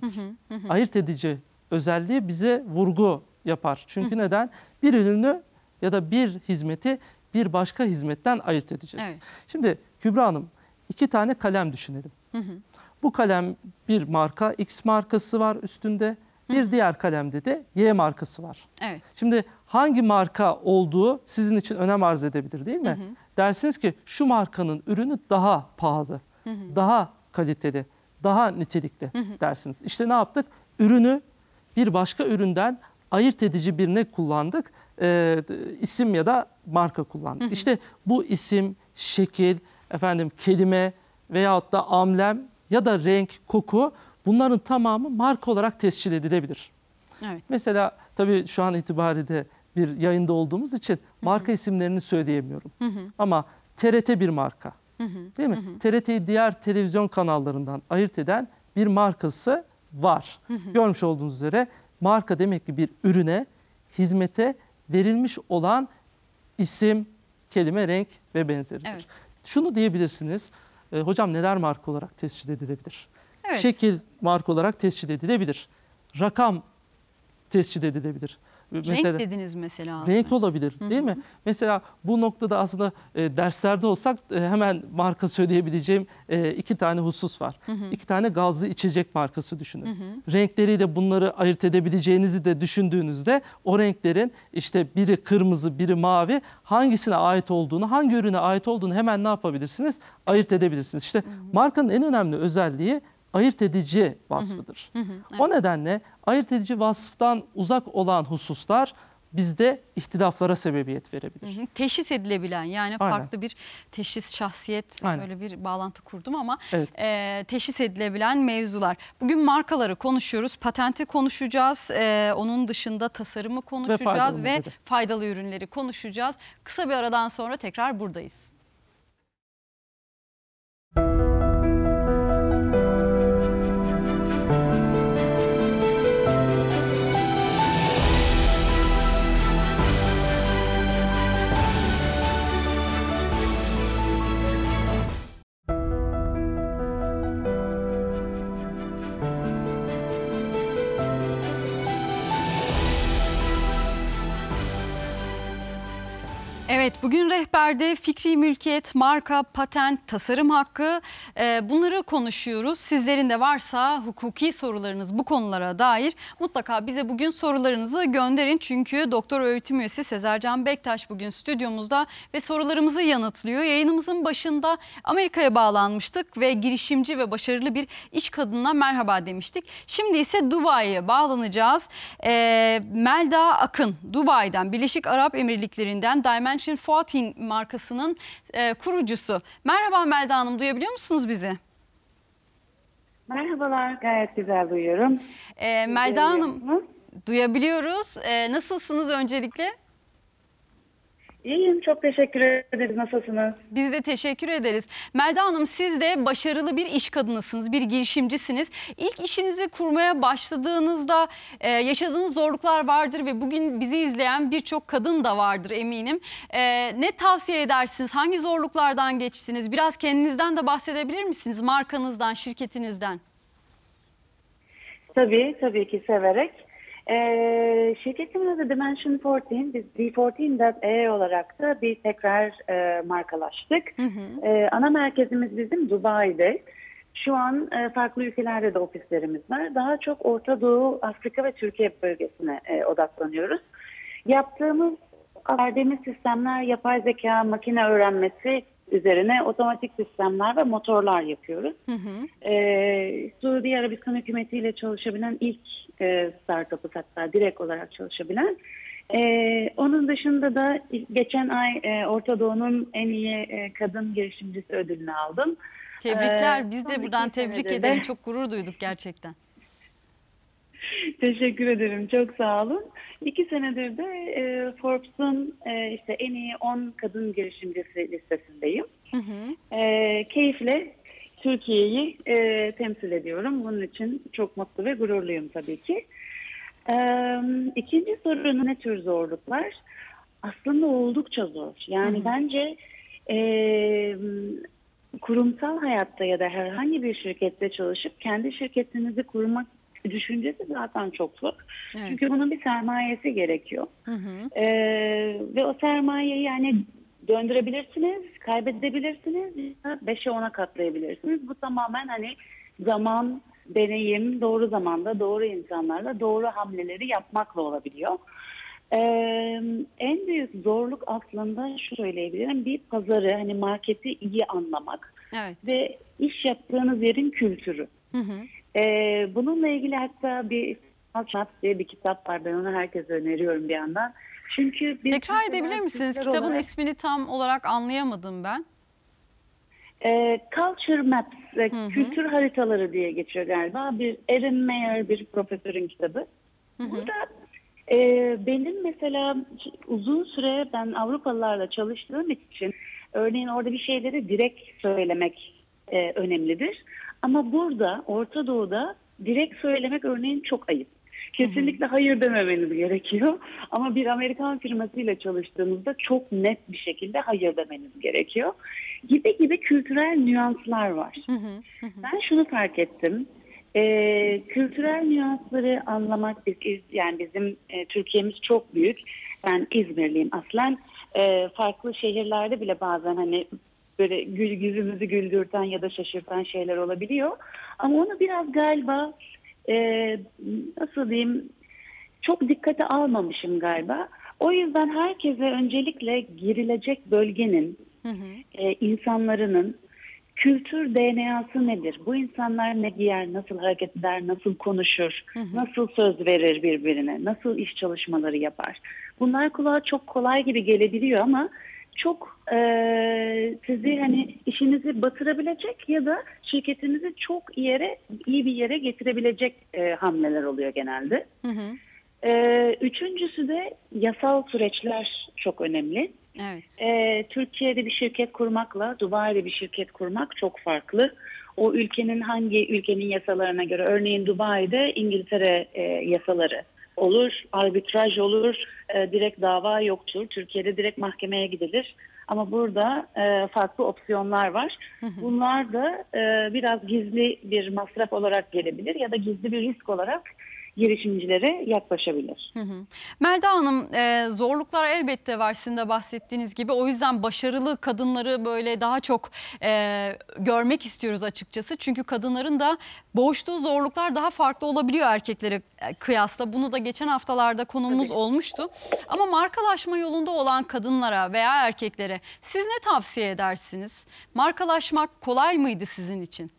Ayırt edici özelliği bize vurgu yapar. Çünkü hı. neden? Bir ürünü ya da bir hizmeti bir başka hizmetten ayırt edeceğiz. Evet. Şimdi Kübra Hanım iki tane kalem düşünelim. Hı hı. Bu kalem bir marka X markası var üstünde. Bir hı hı. diğer kalemde de Y markası var. Evet. Şimdi hangi marka olduğu sizin için önem arz edebilir değil mi? Hı hı. Dersiniz ki şu markanın ürünü daha pahalı, hı hı. daha kaliteli daha nitelikli hı hı. dersiniz. İşte ne yaptık? Ürünü bir başka üründen ayırt edici birine kullandık. E, isim ya da marka kullandık. Hı hı. İşte bu isim, şekil, efendim kelime veyahut da amlem ya da renk, koku bunların tamamı marka olarak tescil edilebilir. Evet. Mesela tabii şu an itibariyle bir yayında olduğumuz için marka hı hı. isimlerini söyleyemiyorum. Hı hı. Ama TRT bir marka. Değil mi? Hı TRT'yi diğer televizyon kanallarından ayırt eden bir markası var. Görmüş olduğunuz üzere marka demek ki bir ürüne, hizmete verilmiş olan isim, kelime, renk ve benzeridir. Evet. Şunu diyebilirsiniz. E, hocam neler marka olarak tescil edilebilir? Evet. Şekil marka olarak tescil edilebilir. Rakam tescil edilebilir mesela, renk dediniz mesela. Renk olabilir değil mi? Mesela bu noktada aslında e, derslerde olsak e, hemen marka söyleyebileceğim e, iki tane husus var. İki tane gazlı içecek markası düşünün. Hı -hı. Renkleriyle bunları ayırt edebileceğinizi de düşündüğünüzde o renklerin işte biri kırmızı biri mavi hangisine ait olduğunu hangi ürüne ait olduğunu hemen ne yapabilirsiniz? Ayırt edebilirsiniz. İşte markanın en önemli özelliği ayırt edici vasfıdır. O nedenle ayırt edici vasıftan uzak olan hususlar bizde ihtilaflara sebebiyet verebilir. teşhis edilebilen yani Aynen. farklı bir teşhis şahsiyet e, Aynen. böyle bir bağlantı kurdum ama evet. e, teşhis edilebilen mevzular. Bugün markaları konuşuyoruz, patenti konuşacağız, e, onun dışında tasarımı konuşacağız ve faydalı, ve faydalı ürünleri konuşacağız. Kısa bir aradan sonra tekrar buradayız. Evet bugün rehberde fikri mülkiyet, marka, patent, tasarım hakkı e, bunları konuşuyoruz. Sizlerin de varsa hukuki sorularınız bu konulara dair mutlaka bize bugün sorularınızı gönderin. Çünkü doktor öğretim üyesi Sezercan Bektaş bugün stüdyomuzda ve sorularımızı yanıtlıyor. Yayınımızın başında Amerika'ya bağlanmıştık ve girişimci ve başarılı bir iş kadınına merhaba demiştik. Şimdi ise Dubai'ye bağlanacağız. E, Melda Akın Dubai'den Birleşik Arap Emirlikleri'nden Dimension Fuat'in markasının e, kurucusu. Merhaba Melda Hanım duyabiliyor musunuz bizi? Merhabalar gayet güzel duyuyorum. E, Melda Hanım duyabiliyoruz. E, nasılsınız öncelikle? İyiyim, çok teşekkür ederiz. Nasılsınız? Biz de teşekkür ederiz. Melda Hanım siz de başarılı bir iş kadınısınız, bir girişimcisiniz. İlk işinizi kurmaya başladığınızda e, yaşadığınız zorluklar vardır ve bugün bizi izleyen birçok kadın da vardır eminim. E, ne tavsiye edersiniz? Hangi zorluklardan geçtiniz? Biraz kendinizden de bahsedebilir misiniz? Markanızdan, şirketinizden. Tabii, tabii ki severek. Ee, şirketin adı Dimension 14. Biz D14.e olarak da bir tekrar e, markalaştık. Hı hı. E, ana merkezimiz bizim Dubai'de. Şu an e, farklı ülkelerde de ofislerimiz var. Daha çok Orta Doğu, Afrika ve Türkiye bölgesine e, odaklanıyoruz. Yaptığımız verdiğimiz sistemler yapay zeka, makine öğrenmesi üzerine otomatik sistemler ve motorlar yapıyoruz. Hı hı. E, Suudi Arabistan hükümetiyle çalışabilen ilk e, startup'ı hatta direkt olarak çalışabilen. E, onun dışında da geçen ay e, Orta Doğu'nun en iyi e, kadın girişimcisi ödülünü aldım. Tebrikler. Ee, Biz de buradan tebrik ederim. Çok gurur duyduk gerçekten. Teşekkür ederim. Çok sağ olun. İki senedir de e, Forbes'un e, işte en iyi 10 kadın girişimcisi listesindeyim. Hı hı. E, keyifle Türkiye'yi e, temsil ediyorum. Bunun için çok mutlu ve gururluyum tabii ki. E, ikinci sorun ne tür zorluklar? Aslında oldukça zor. Yani hı hı. bence e, kurumsal hayatta ya da herhangi bir şirkette çalışıp kendi şirketinizi kurmak düşüncesi zaten çok zor. Evet. Çünkü bunun bir sermayesi gerekiyor. Hı hı. Ee, ve o sermayeyi yani döndürebilirsiniz, kaybedebilirsiniz, 5'e 10'a katlayabilirsiniz. Bu tamamen hani zaman, deneyim, doğru zamanda, doğru insanlarla doğru hamleleri yapmakla olabiliyor. Ee, en büyük zorluk aslında şu söyleyebilirim bir pazarı hani marketi iyi anlamak evet. ve iş yaptığınız yerin kültürü. Hı hı. Ee, bununla ilgili hatta bir Şans diye bir kitap var. Ben onu herkese öneriyorum bir yandan. Çünkü bir Tekrar edebilir misiniz? Kitabın olarak, ismini tam olarak anlayamadım ben. E, Culture Maps, hı hı. kültür haritaları diye geçiyor galiba. Bir Erin Mayer, bir profesörün kitabı. Hı hı. Burada e, benim mesela uzun süre ben Avrupalılarla çalıştığım için örneğin orada bir şeyleri direkt söylemek e, önemlidir. Ama burada Orta Doğu'da direkt söylemek örneğin çok ayıp. Kesinlikle hayır dememeniz gerekiyor. Ama bir Amerikan firmasıyla çalıştığınızda çok net bir şekilde hayır demeniz gerekiyor. Gibi gibi kültürel nüanslar var. ben şunu fark ettim. Ee, kültürel nüansları anlamak biz yani bizim e, Türkiye'miz çok büyük. Ben İzmirliyim aslen. E, farklı şehirlerde bile bazen hani böyle gül, yüzümüzü güldürten ya da şaşırtan şeyler olabiliyor. Ama onu biraz galiba e, nasıl diyeyim çok dikkate almamışım galiba. O yüzden herkese öncelikle girilecek bölgenin, hı hı. E, insanların kültür DNA'sı nedir? Bu insanlar ne giyer, nasıl hareket eder, nasıl konuşur, hı hı. nasıl söz verir birbirine, nasıl iş çalışmaları yapar? Bunlar kulağa çok kolay gibi gelebiliyor ama çok e, sizi hani işinizi batırabilecek ya da şirketinizi çok yere iyi bir yere getirebilecek e, hamleler oluyor genelde. Hı hı. E, üçüncüsü de yasal süreçler çok önemli. Evet. E, Türkiye'de bir şirket kurmakla Dubai'de bir şirket kurmak çok farklı. O ülkenin hangi ülkenin yasalarına göre örneğin Dubai'de İngiltere e, yasaları olur, arbitraj olur, e, direkt dava yoktur. Türkiye'de direkt mahkemeye gidilir. Ama burada e, farklı opsiyonlar var. Bunlar da e, biraz gizli bir masraf olarak gelebilir ya da gizli bir risk olarak girişimcilere yaklaşabilir. Hı hı. Melda Hanım e, zorluklar elbette var sizin de bahsettiğiniz gibi. O yüzden başarılı kadınları böyle daha çok e, görmek istiyoruz açıkçası. Çünkü kadınların da boğuştuğu zorluklar daha farklı olabiliyor erkeklere e, kıyasla. Bunu da geçen haftalarda konumuz Tabii. olmuştu. Ama markalaşma yolunda olan kadınlara veya erkeklere siz ne tavsiye edersiniz? Markalaşmak kolay mıydı sizin için?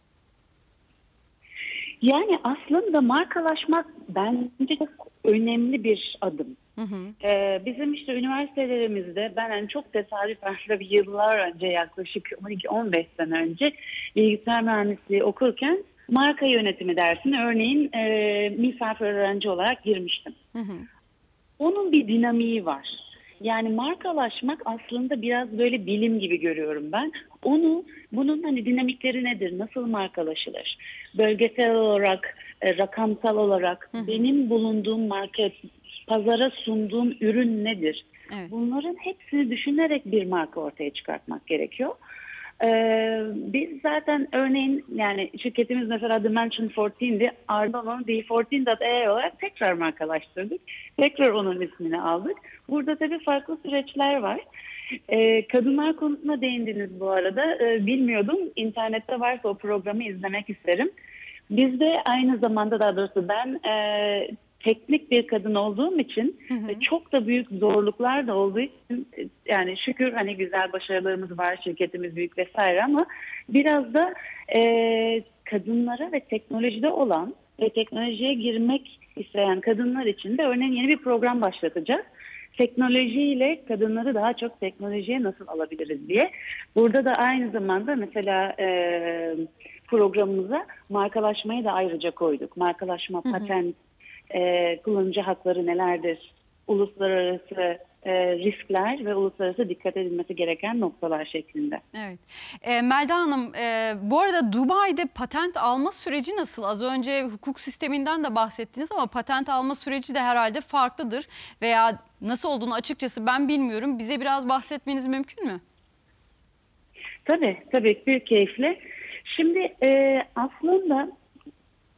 Yani aslında markalaşmak bence çok önemli bir adım. Hı hı. Ee, bizim işte üniversitelerimizde ben yani çok tesadüfen bir yıllar önce yaklaşık 12-15 sene önce bilgisayar mühendisliği okurken marka yönetimi dersine örneğin e, misafir öğrenci olarak girmiştim. Hı hı. Onun bir dinamiği var. Yani markalaşmak aslında biraz böyle bilim gibi görüyorum ben. Onu, bunun hani dinamikleri nedir, nasıl markalaşılır? bölgesel olarak, e, rakamsal olarak Hı-hı. benim bulunduğum market pazara sunduğum ürün nedir? Evet. Bunların hepsini düşünerek bir marka ortaya çıkartmak gerekiyor. Ee, biz zaten örneğin yani şirketimiz mesela Dimension 14'di. Ardından onu D14.e olarak tekrar markalaştırdık. Tekrar onun ismini aldık. Burada tabii farklı süreçler var. Ee, kadınlar konusuna değindiniz bu arada. Ee, bilmiyordum. İnternette varsa o programı izlemek isterim. Biz de aynı zamanda daha doğrusu ben e, teknik bir kadın olduğum için hı hı. E, çok da büyük zorluklar da olduğu için e, yani şükür hani güzel başarılarımız var şirketimiz büyük vesaire ama biraz da e, kadınlara ve teknolojide olan ve teknolojiye girmek isteyen kadınlar için de örneğin yeni bir program başlatacağız. Teknolojiyle kadınları daha çok teknolojiye nasıl alabiliriz diye. Burada da aynı zamanda mesela eee programımıza markalaşmayı da ayrıca koyduk. Markalaşma, hı hı. patent, e, kullanıcı hakları nelerdir, uluslararası e, riskler ve uluslararası dikkat edilmesi gereken noktalar şeklinde. Evet. E, Melda Hanım, e, bu arada Dubai'de patent alma süreci nasıl? Az önce hukuk sisteminden de bahsettiniz ama patent alma süreci de herhalde farklıdır veya nasıl olduğunu açıkçası ben bilmiyorum. Bize biraz bahsetmeniz mümkün mü? Tabii, tabii büyük keyifle. Şimdi e, aslında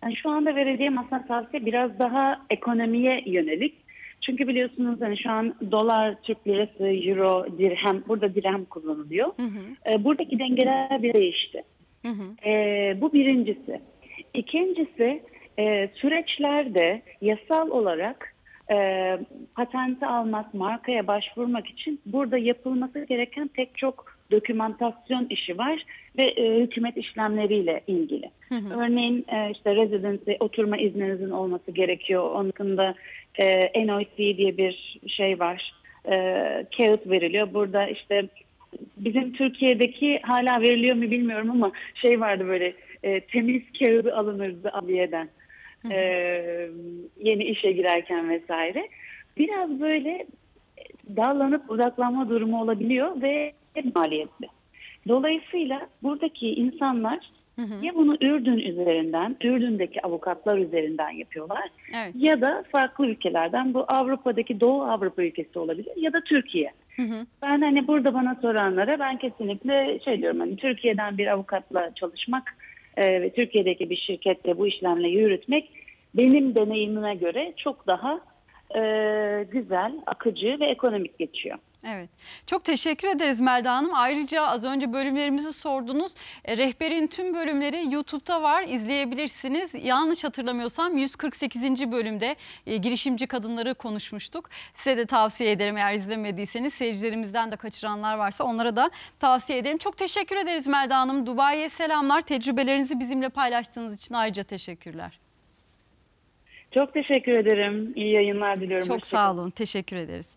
yani şu anda vereceğim aslında tavsiye biraz daha ekonomiye yönelik. Çünkü biliyorsunuz hani şu an dolar, Türk lirası, euro, dirhem burada dirhem kullanılıyor. Hı hı. E, buradaki dengeler bir değişti. Hı hı. E, bu birincisi. İkincisi e, süreçlerde yasal olarak e, patenti almak, markaya başvurmak için burada yapılması gereken pek çok dokümantasyon işi var ve e, hükümet işlemleriyle ilgili. Hı hı. Örneğin e, işte residency oturma izninizin olması gerekiyor. Onun hakkında e, NOC diye bir şey var. E, kağıt veriliyor. Burada işte bizim Türkiye'deki hala veriliyor mu bilmiyorum ama şey vardı böyle e, temiz kağıdı alınırdı adliyeden. Hı E, yeni işe girerken vesaire. Biraz böyle dallanıp uzaklanma durumu olabiliyor ve maliyetli. Dolayısıyla buradaki insanlar hı hı. ya bunu Ürdün üzerinden, Ürdün'deki avukatlar üzerinden yapıyorlar evet. ya da farklı ülkelerden bu Avrupa'daki Doğu Avrupa ülkesi olabilir ya da Türkiye. Hı hı. Ben hani burada bana soranlara ben kesinlikle şey diyorum hani Türkiye'den bir avukatla çalışmak e, ve Türkiye'deki bir şirkette bu işlemle yürütmek benim deneyimime göre çok daha e, güzel, akıcı ve ekonomik geçiyor. Evet. Çok teşekkür ederiz Melda Hanım. Ayrıca az önce bölümlerimizi sordunuz. E, rehberin tüm bölümleri YouTube'da var. İzleyebilirsiniz. Yanlış hatırlamıyorsam 148. bölümde e, girişimci kadınları konuşmuştuk. Size de tavsiye ederim eğer izlemediyseniz. Seyircilerimizden de kaçıranlar varsa onlara da tavsiye ederim. Çok teşekkür ederiz Melda Hanım. Dubai'ye selamlar. Tecrübelerinizi bizimle paylaştığınız için ayrıca teşekkürler. Çok teşekkür ederim. İyi yayınlar diliyorum. Çok Hoşçakalın. sağ olun. Teşekkür ederiz.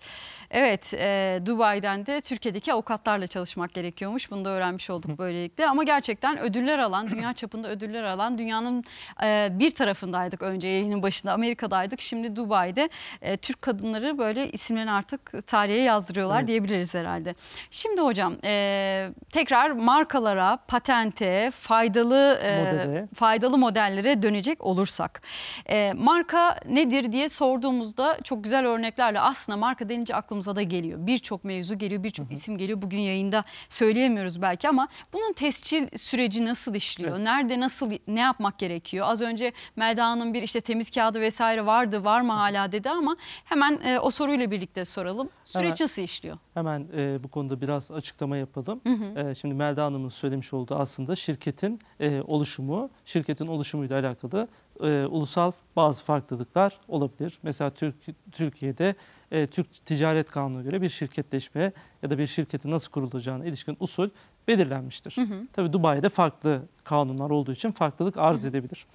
Evet, e, Dubai'den de Türkiye'deki avukatlarla çalışmak gerekiyormuş. Bunu da öğrenmiş olduk böylelikle. Ama gerçekten ödüller alan, dünya çapında ödüller alan dünyanın e, bir tarafındaydık önce yayının başında. Amerika'daydık. Şimdi Dubai'de e, Türk kadınları böyle isimlerini artık tarihe yazdırıyorlar evet. diyebiliriz herhalde. Şimdi hocam e, tekrar markalara, patente, faydalı e, faydalı modellere dönecek olursak. E, marka nedir diye sorduğumuzda çok güzel örneklerle aslında marka denince aklımıza başımıza da geliyor. Birçok mevzu geliyor, birçok isim geliyor. Bugün yayında söyleyemiyoruz belki ama bunun tescil süreci nasıl işliyor? Evet. Nerede nasıl ne yapmak gerekiyor? Az önce Melda Hanım bir işte temiz kağıdı vesaire vardı, var mı hala dedi ama hemen e, o soruyla birlikte soralım. Süreç hemen, nasıl işliyor? Hemen e, bu konuda biraz açıklama yapalım. Hı hı. E, şimdi Melda Hanım'ın söylemiş olduğu aslında şirketin e, oluşumu, şirketin oluşumuyla alakalı e, ulusal bazı farklılıklar olabilir. Mesela Türk, Türkiye'de e, Türk Ticaret Kanunu'na göre bir şirketleşme ya da bir şirketin nasıl kurulacağına ilişkin usul belirlenmiştir. Hı hı. Tabii Dubai'de farklı kanunlar olduğu için farklılık arz hı hı. edebilir.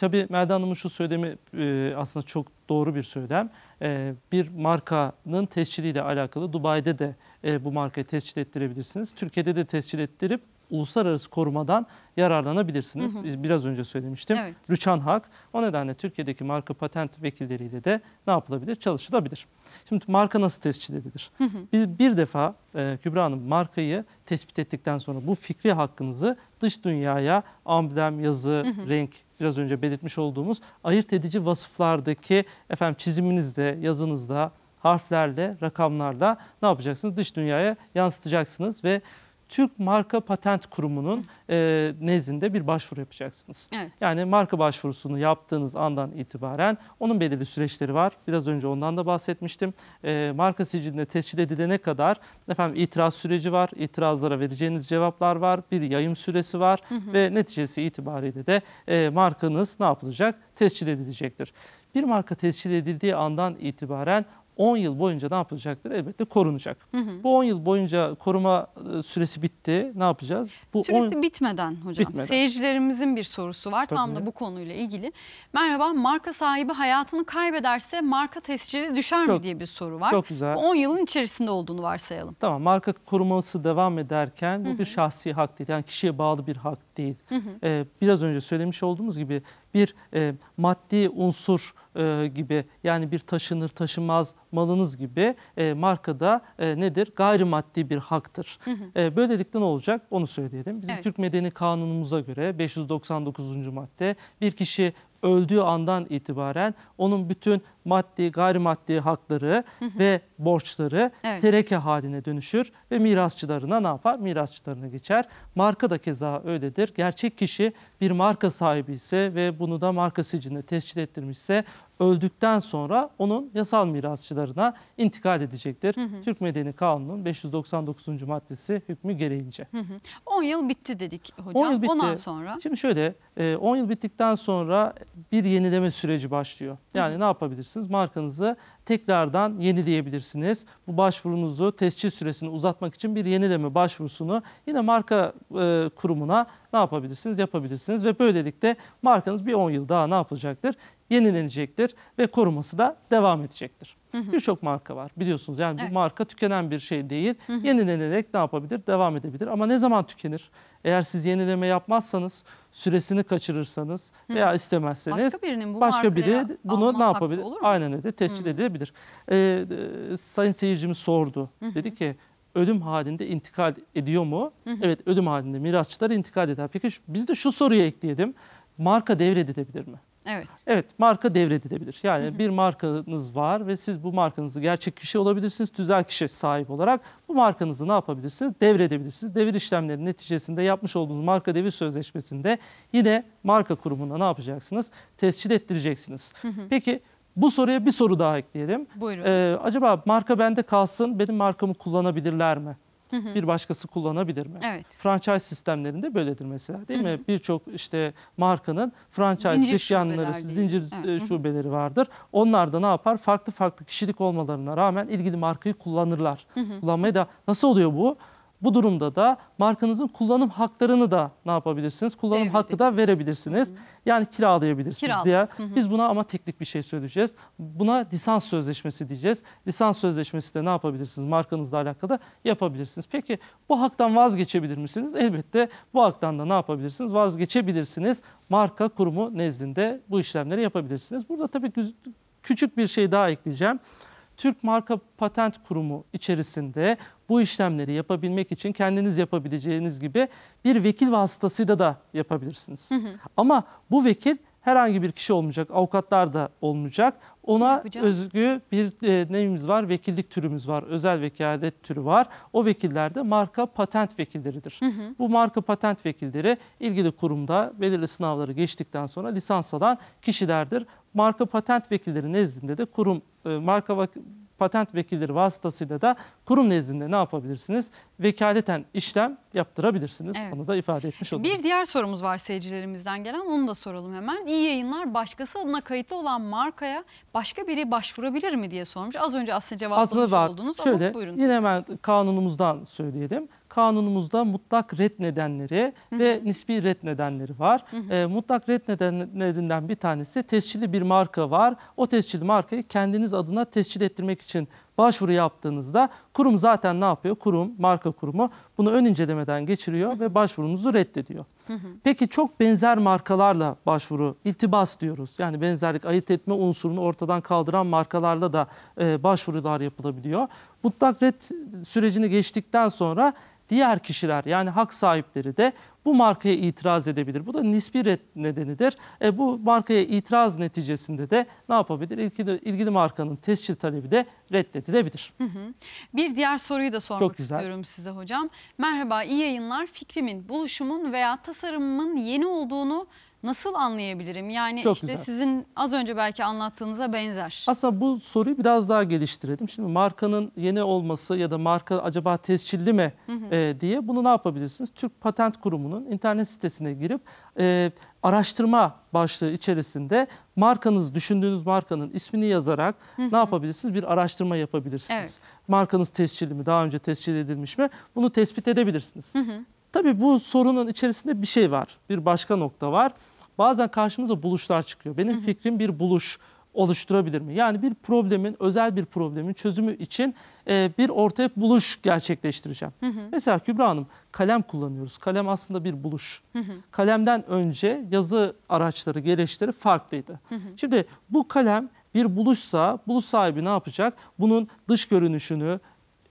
Tabii Melda Hanım'ın şu söylemi e, aslında çok doğru bir söylem. E, bir markanın tesciliyle alakalı Dubai'de de e, bu markayı tescil ettirebilirsiniz. Türkiye'de de tescil ettirip uluslararası korumadan yararlanabilirsiniz. Hı hı. Biraz önce söylemiştim. Evet. Rüçhan Hak. O nedenle Türkiye'deki marka patent vekilleriyle de ne yapılabilir? Çalışılabilir. Şimdi marka nasıl tescil edilir? Hı hı. Bir, bir defa e, Kübra Hanım markayı tespit ettikten sonra bu fikri hakkınızı dış dünyaya amblem, yazı, hı hı. renk biraz önce belirtmiş olduğumuz ayırt edici vasıflardaki efendim çiziminizde, yazınızda, harflerle, rakamlarla ne yapacaksınız? Dış dünyaya yansıtacaksınız ve Türk Marka Patent Kurumu'nun e, nezdinde bir başvuru yapacaksınız. Evet. Yani marka başvurusunu yaptığınız andan itibaren onun belirli süreçleri var. Biraz önce ondan da bahsetmiştim. E, marka sicilinde tescil edilene kadar efendim itiraz süreci var, itirazlara vereceğiniz cevaplar var, bir yayım süresi var hı hı. ve neticesi itibariyle de e, markanız ne yapılacak? Tescil edilecektir. Bir marka tescil edildiği andan itibaren 10 yıl boyunca ne yapılacaktır? Elbette korunacak. Hı hı. Bu 10 yıl boyunca koruma e, süresi bitti. Ne yapacağız? Bu süresi on... bitmeden hocam. Bitmeden. Seyircilerimizin bir sorusu var Tabii tam da bu konuyla ilgili. Merhaba marka sahibi hayatını kaybederse marka tescili düşer çok, mi diye bir soru var. Çok güzel. Bu 10 yılın içerisinde olduğunu varsayalım. Tamam marka koruması devam ederken bu hı hı. bir şahsi hak değil. Yani kişiye bağlı bir hak değil. Hı hı. Ee, biraz önce söylemiş olduğumuz gibi bir e, maddi unsur e, gibi yani bir taşınır taşınmaz malınız gibi e, markada e, nedir? Gayrimaddi bir haktır. Hı hı. E, böylelikle ne olacak? Onu söyleyelim. Bizim evet. Türk Medeni Kanunumuza göre 599. madde bir kişi öldüğü andan itibaren onun bütün maddi gayrimaddi hakları hı hı. ve borçları evet. tereke haline dönüşür ve mirasçılarına ne yapar? Mirasçılarına geçer. Marka da keza öyledir. Gerçek kişi bir marka sahibi ise ve bunu da marka sicilinde tescil ettirmişse öldükten sonra onun yasal mirasçılarına intikal edecektir. Hı hı. Türk Medeni Kanunu'nun 599. maddesi hükmü gereğince. 10 yıl bitti dedik hocam. 10 yıl bitti. Ondan sonra? Şimdi şöyle 10 e, yıl bittikten sonra bir yenileme süreci başlıyor. Yani hı hı. ne yapabilirsiniz? Markanızı tekrardan yenileyebilirsiniz. Bu başvurunuzu tescil süresini uzatmak için bir yenileme başvurusunu yine marka e, kurumuna ne yapabilirsiniz? Yapabilirsiniz ve böylelikle markanız bir 10 yıl daha ne yapacaktır? yenilenecektir ve koruması da devam edecektir. Birçok marka var biliyorsunuz yani evet. bu marka tükenen bir şey değil. Hı hı. Yenilenerek ne yapabilir? Devam edebilir ama ne zaman tükenir? Eğer siz yenileme yapmazsanız, süresini kaçırırsanız hı. veya istemezseniz başka birinin bu başka biri bunu ne yapabilir? Aynen öyle tescil hı. edilebilir. Ee, e, sayın seyircimiz sordu. Hı hı. Dedi ki ölüm halinde intikal ediyor mu? Hı hı. Evet ölüm halinde mirasçılar intikal eder. Peki biz de şu soruyu ekleyelim. Marka devredilebilir mi? Evet. Evet, marka devredilebilir. Yani hı hı. bir markanız var ve siz bu markanızı gerçek kişi olabilirsiniz, tüzel kişi sahip olarak bu markanızı ne yapabilirsiniz? Devredebilirsiniz. Devir işlemleri neticesinde yapmış olduğunuz marka devir sözleşmesinde yine marka kurumuna ne yapacaksınız? Tescil ettireceksiniz. Hı hı. Peki bu soruya bir soru daha ekleyelim. Buyurun. Ee, acaba marka bende kalsın, benim markamı kullanabilirler mi? Hı Bir başkası kullanabilir mi? Evet. Franchise sistemlerinde böyledir mesela değil hı hı. mi? Birçok işte markanın franchise zincir dükkanları, şubeler zincir e, evet. şubeleri vardır. Onlar da ne yapar? Farklı farklı kişilik olmalarına rağmen ilgili markayı kullanırlar. Hı hı. Kullanmaya da nasıl oluyor bu? Bu durumda da markanızın kullanım haklarını da ne yapabilirsiniz? Kullanım Devredim. hakkı da verebilirsiniz. Hı hı. Yani kiralayabilirsiniz Kiralık. diye. Hı hı. Biz buna ama teknik bir şey söyleyeceğiz. Buna lisans sözleşmesi diyeceğiz. Lisans sözleşmesi de ne yapabilirsiniz? Markanızla alakalı yapabilirsiniz. Peki bu haktan vazgeçebilir misiniz? Elbette bu haktan da ne yapabilirsiniz? Vazgeçebilirsiniz. Marka kurumu nezdinde bu işlemleri yapabilirsiniz. Burada tabii küçük bir şey daha ekleyeceğim. Türk Marka Patent Kurumu içerisinde bu işlemleri yapabilmek için kendiniz yapabileceğiniz gibi bir vekil vasıtasıyla da yapabilirsiniz. Hı hı. Ama bu vekil herhangi bir kişi olmayacak, avukatlar da olmayacak. Ona özgü bir e, neyimiz var? Vekillik türümüz var. Özel vekalet türü var. O vekiller de marka patent vekilleridir. Hı hı. Bu marka patent vekilleri ilgili kurumda belirli sınavları geçtikten sonra lisans alan kişilerdir. Marka patent vekilleri nezdinde de kurum e, marka patent vekilleri vasıtasıyla da kurum nezdinde ne yapabilirsiniz? Vekaleten işlem yaptırabilirsiniz. Evet. Onu da ifade etmiş olduk. Bir diğer sorumuz var seyircilerimizden gelen. Onu da soralım hemen. İyi yayınlar. Başkası adına kayıtlı olan markaya başka biri başvurabilir mi diye sormuş. Az önce aslında cevaplamış Aslında var. oldunuz Şöyle, ama buyurun. Yine hemen kanunumuzdan söyleyelim kanunumuzda mutlak red nedenleri hı hı. ve nispi red nedenleri var. Hı hı. E, mutlak red nedenlerinden bir tanesi tescilli bir marka var. O tescilli markayı kendiniz adına tescil ettirmek için başvuru yaptığınızda kurum zaten ne yapıyor? Kurum, marka kurumu bunu ön incelemeden geçiriyor ve başvurunuzu reddediyor. Peki çok benzer markalarla başvuru, iltibas diyoruz. Yani benzerlik, ayırt etme unsurunu ortadan kaldıran markalarla da e, başvurular yapılabiliyor. Mutlak red sürecini geçtikten sonra diğer kişiler yani hak sahipleri de bu markaya itiraz edebilir. Bu da nispi nedenidir. E, bu markaya itiraz neticesinde de ne yapabilir? İlgili, ilgili markanın tescil talebi de reddedilebilir. Hı hı. Bir diğer soruyu da sormak Çok güzel. istiyorum size hocam. Merhaba, iyi yayınlar. Fikrimin, buluşumun veya tasarımımın yeni olduğunu nasıl anlayabilirim? Yani Çok işte güzel. sizin az önce belki anlattığınıza benzer. Aslında bu soruyu biraz daha geliştirelim. Şimdi markanın yeni olması ya da marka acaba tescilli mi hı hı. E, diye bunu ne yapabilirsiniz? Türk Patent Kurumu'nun internet sitesine girip e, araştırma başlığı içerisinde markanız düşündüğünüz markanın ismini yazarak hı hı. ne yapabilirsiniz? Bir araştırma yapabilirsiniz. Evet. Markanız tescilli mi? Daha önce tescil edilmiş mi? Bunu tespit edebilirsiniz. Hı hı. Tabii bu sorunun içerisinde bir şey var. Bir başka nokta var bazen karşımıza buluşlar çıkıyor. Benim Hı-hı. fikrim bir buluş oluşturabilir mi? Yani bir problemin, özel bir problemin çözümü için e, bir ortaya buluş gerçekleştireceğim. Hı hı. Mesela Kübra Hanım kalem kullanıyoruz. Kalem aslında bir buluş. Hı hı. Kalemden önce yazı araçları, gereçleri farklıydı. Hı hı. Şimdi bu kalem bir buluşsa, buluş sahibi ne yapacak? Bunun dış görünüşünü,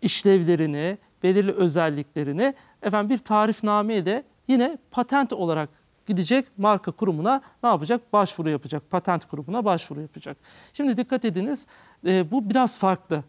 işlevlerini, belirli özelliklerini efendim bir tarifnameye de yine patent olarak gidecek marka kurumuna ne yapacak? Başvuru yapacak. Patent kurumuna başvuru yapacak. Şimdi dikkat ediniz e, bu biraz farklı.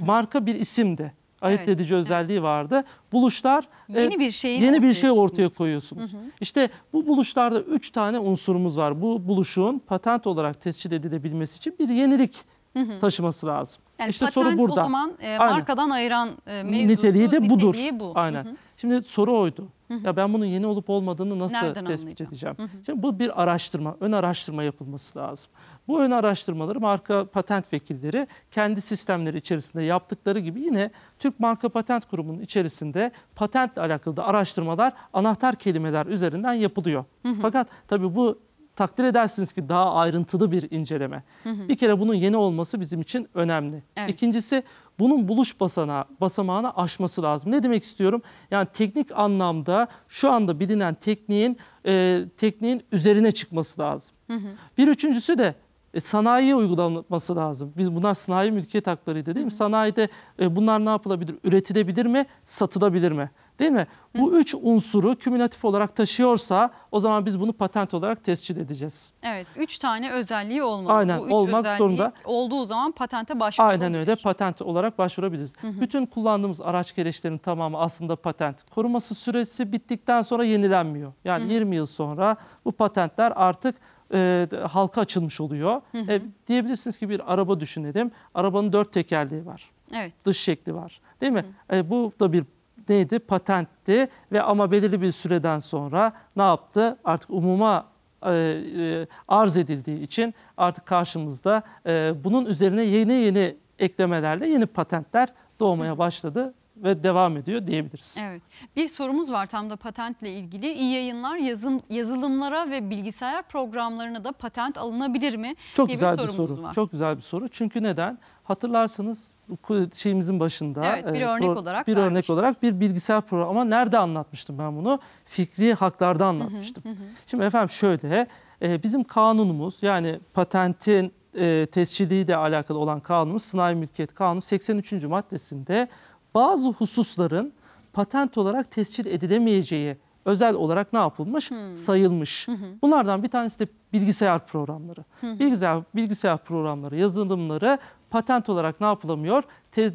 Marka bir isimdi. Ayırt evet. edici özelliği vardı. Buluşlar e, yeni bir şey yeni bir şey ortaya koyuyorsunuz. Hı hı. İşte bu buluşlarda üç tane unsurumuz var. Bu buluşun patent olarak tescil edilebilmesi için bir yenilik hı hı. taşıması lazım. Yani işte soru burada. o zaman e, markadan Aynen. ayıran e, mevzusu, niteliği de budur. Niteliği bu. Aynen. Hı hı. Şimdi soru oydu. Hı hı. Ya ben bunun yeni olup olmadığını nasıl Nereden tespit anlayacağım? edeceğim? Hı hı. Şimdi bu bir araştırma, ön araştırma yapılması lazım. Bu ön araştırmaları marka patent vekilleri kendi sistemleri içerisinde yaptıkları gibi yine Türk Marka Patent Kurumu'nun içerisinde patentle alakalı da araştırmalar anahtar kelimeler üzerinden yapılıyor. Hı hı. Fakat tabii bu takdir edersiniz ki daha ayrıntılı bir inceleme. Hı hı. Bir kere bunun yeni olması bizim için önemli. Evet. İkincisi bunun buluş basana, basamağına aşması lazım. Ne demek istiyorum? Yani teknik anlamda şu anda bilinen tekniğin e, tekniğin üzerine çıkması lazım. Hı hı. Bir üçüncüsü de e, sanayiye uygulanması lazım. Biz bunlar sanayi mülkiyet haklarıydı değil hı hı. mi? Sanayide e, bunlar ne yapılabilir? Üretilebilir mi? Satılabilir mi? Değil mi? Hı. Bu üç unsuru kümülatif olarak taşıyorsa o zaman biz bunu patent olarak tescil edeceğiz. Evet. Üç tane özelliği olmalı. Aynen. Bu üç olmak zorunda. Olduğu zaman patente başvurabiliriz. Aynen öyle. Patent olarak başvurabiliriz. Hı Bütün kullandığımız araç gereçlerin tamamı aslında patent. Koruması süresi bittikten sonra yenilenmiyor. Yani hı 20 yıl sonra bu patentler artık e, halka açılmış oluyor. Hı E, diyebilirsiniz ki bir araba düşünelim. Arabanın dört tekerleği var. Evet. Dış şekli var. Değil mi? E, bu da bir neydi? Patentti ve ama belirli bir süreden sonra ne yaptı? Artık umuma e, e, arz edildiği için artık karşımızda e, bunun üzerine yeni yeni eklemelerle yeni patentler doğmaya başladı ve devam ediyor diyebiliriz. Evet. Bir sorumuz var tam da patentle ilgili. İyi yayınlar yazım, yazılımlara ve bilgisayar programlarına da patent alınabilir mi? Çok diye güzel bir, bir soru. Var. Çok güzel bir soru. Çünkü neden? Hatırlarsanız şeyimizin başında evet, bir e, örnek pro, olarak bir vermiştim. örnek olarak bir bilgisayar programı ama nerede anlatmıştım ben bunu? Fikri haklarda anlatmıştım. Hı hı Şimdi efendim şöyle e, bizim kanunumuz yani patentin e, tescilliği alakalı olan kanunumuz Sınai Mülkiyet Kanunu 83. maddesinde bazı hususların patent olarak tescil edilemeyeceği özel olarak ne yapılmış? Hmm. Sayılmış. Hı hı. Bunlardan bir tanesi de bilgisayar programları. Hı hı. Bilgisayar bilgisayar programları, yazılımları patent olarak ne yapılamıyor? Te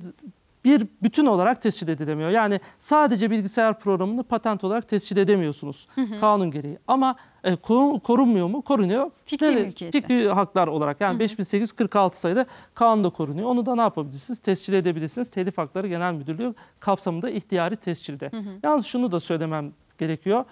bir bütün olarak tescil edilemiyor. Yani sadece bilgisayar programını patent olarak tescil edemiyorsunuz hı hı. kanun gereği. Ama e, korunmuyor mu? Korunuyor. Fikri Nere, mülkiyeti. Fikri haklar olarak yani hı hı. 5846 sayılı kanunda korunuyor. Onu da ne yapabilirsiniz? Tescil edebilirsiniz. Telif Hakları Genel Müdürlüğü kapsamında ihtiyari tescilde. Hı hı. Yalnız şunu da söylemem gerekiyor.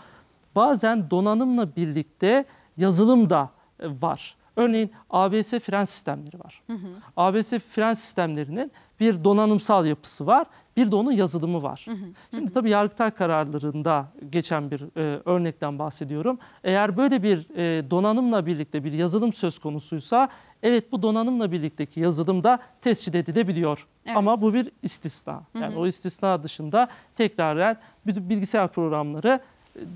Bazen donanımla birlikte yazılım da e, var. Örneğin ABS fren sistemleri var. Hı hı. ABS fren sistemlerinin bir donanımsal yapısı var, bir de onun yazılımı var. Hı hı. Şimdi tabii Yargıtay kararlarında geçen bir e, örnekten bahsediyorum. Eğer böyle bir e, donanımla birlikte bir yazılım söz konusuysa, evet bu donanımla birlikteki yazılım da tescil edilebiliyor. Evet. Ama bu bir istisna. Yani hı hı. o istisna dışında tekraren bilgisayar programları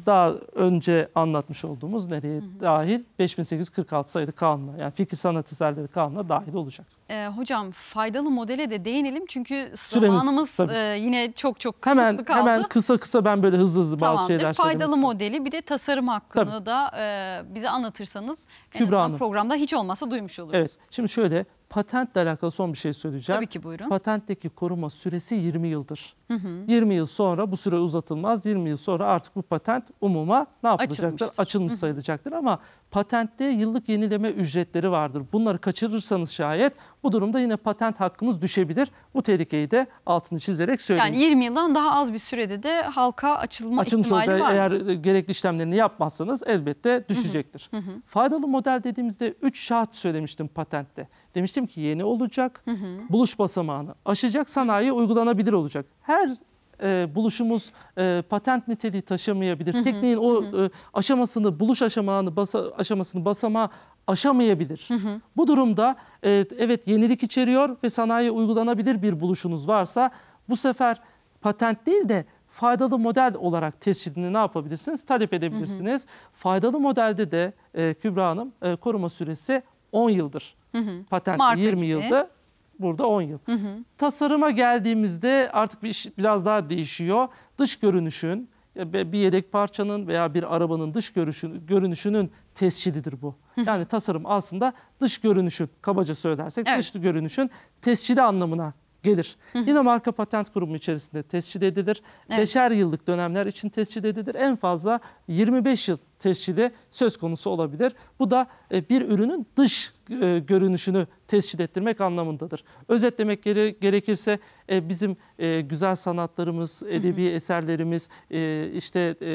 daha önce anlatmış olduğumuz nereye hı hı. dahil 5846 sayılı kanuna yani fikir sanat eserleri kanuna dahil olacak. E, hocam faydalı modele de değinelim çünkü Süremiz, zamanımız e, yine çok çok kısıtlı hemen, kaldı. Hemen kısa kısa ben böyle hızlı hızlı Tamamdır. bazı e, şeyler faydalı Faydalı modeli bir de tasarım hakkını tabii. da e, bize anlatırsanız Kübra en azından Hanım. programda hiç olmazsa duymuş oluruz. Evet şimdi şöyle Patentle alakalı son bir şey söyleyeceğim. Tabii ki buyurun. Patentteki koruma süresi 20 yıldır. Hı hı. 20 yıl sonra bu süre uzatılmaz. 20 yıl sonra artık bu patent umuma ne yapılacaktır? Açılmış sayılacaktır ama patentte yıllık yenileme ücretleri vardır. Bunları kaçırırsanız şayet bu durumda yine patent hakkınız düşebilir. Bu tehlikeyi de altını çizerek söyleyeyim. Yani 20 yıldan daha az bir sürede de halka açılma Açılmış ihtimali var. Eğer e, gerekli işlemlerini yapmazsanız elbette düşecektir. Hı hı. Hı hı. Faydalı model dediğimizde 3 şart söylemiştim patentte. Demiştim ki yeni olacak, hı hı. buluş basamağını aşacak, sanayi uygulanabilir olacak. Her e, buluşumuz e, patent niteliği taşımayabilir. Hı hı, Tekniğin o hı. E, aşamasını, buluş aşamasını, basa, aşamasını basama aşamayabilir. Hı hı. Bu durumda e, evet yenilik içeriyor ve sanayiye uygulanabilir bir buluşunuz varsa bu sefer patent değil de faydalı model olarak tescilini ne yapabilirsiniz? Talep edebilirsiniz. Hı hı. Faydalı modelde de e, Kübra Hanım e, koruma süresi 10 yıldır. Patent 20 gibi. yılda. Burada 10 yıl. Hı hı. Tasarıma geldiğimizde artık bir iş biraz daha değişiyor. Dış görünüşün, bir yedek parçanın veya bir arabanın dış görünüşün, görünüşünün tescilidir bu. hı. Yani tasarım aslında dış görünüşün, kabaca söylersek evet. dış görünüşün tescili anlamına gelir. Hı hı. Yine marka patent kurumu içerisinde tescil edilir. Evet. Beşer yıllık dönemler için tescil edilir. En fazla 25 yıl tescili söz konusu olabilir. Bu da e, bir ürünün dış e, görünüşünü tescil ettirmek anlamındadır. Özetlemek gere gerekirse e, bizim e, güzel sanatlarımız, edebi eserlerimiz, e, işte e,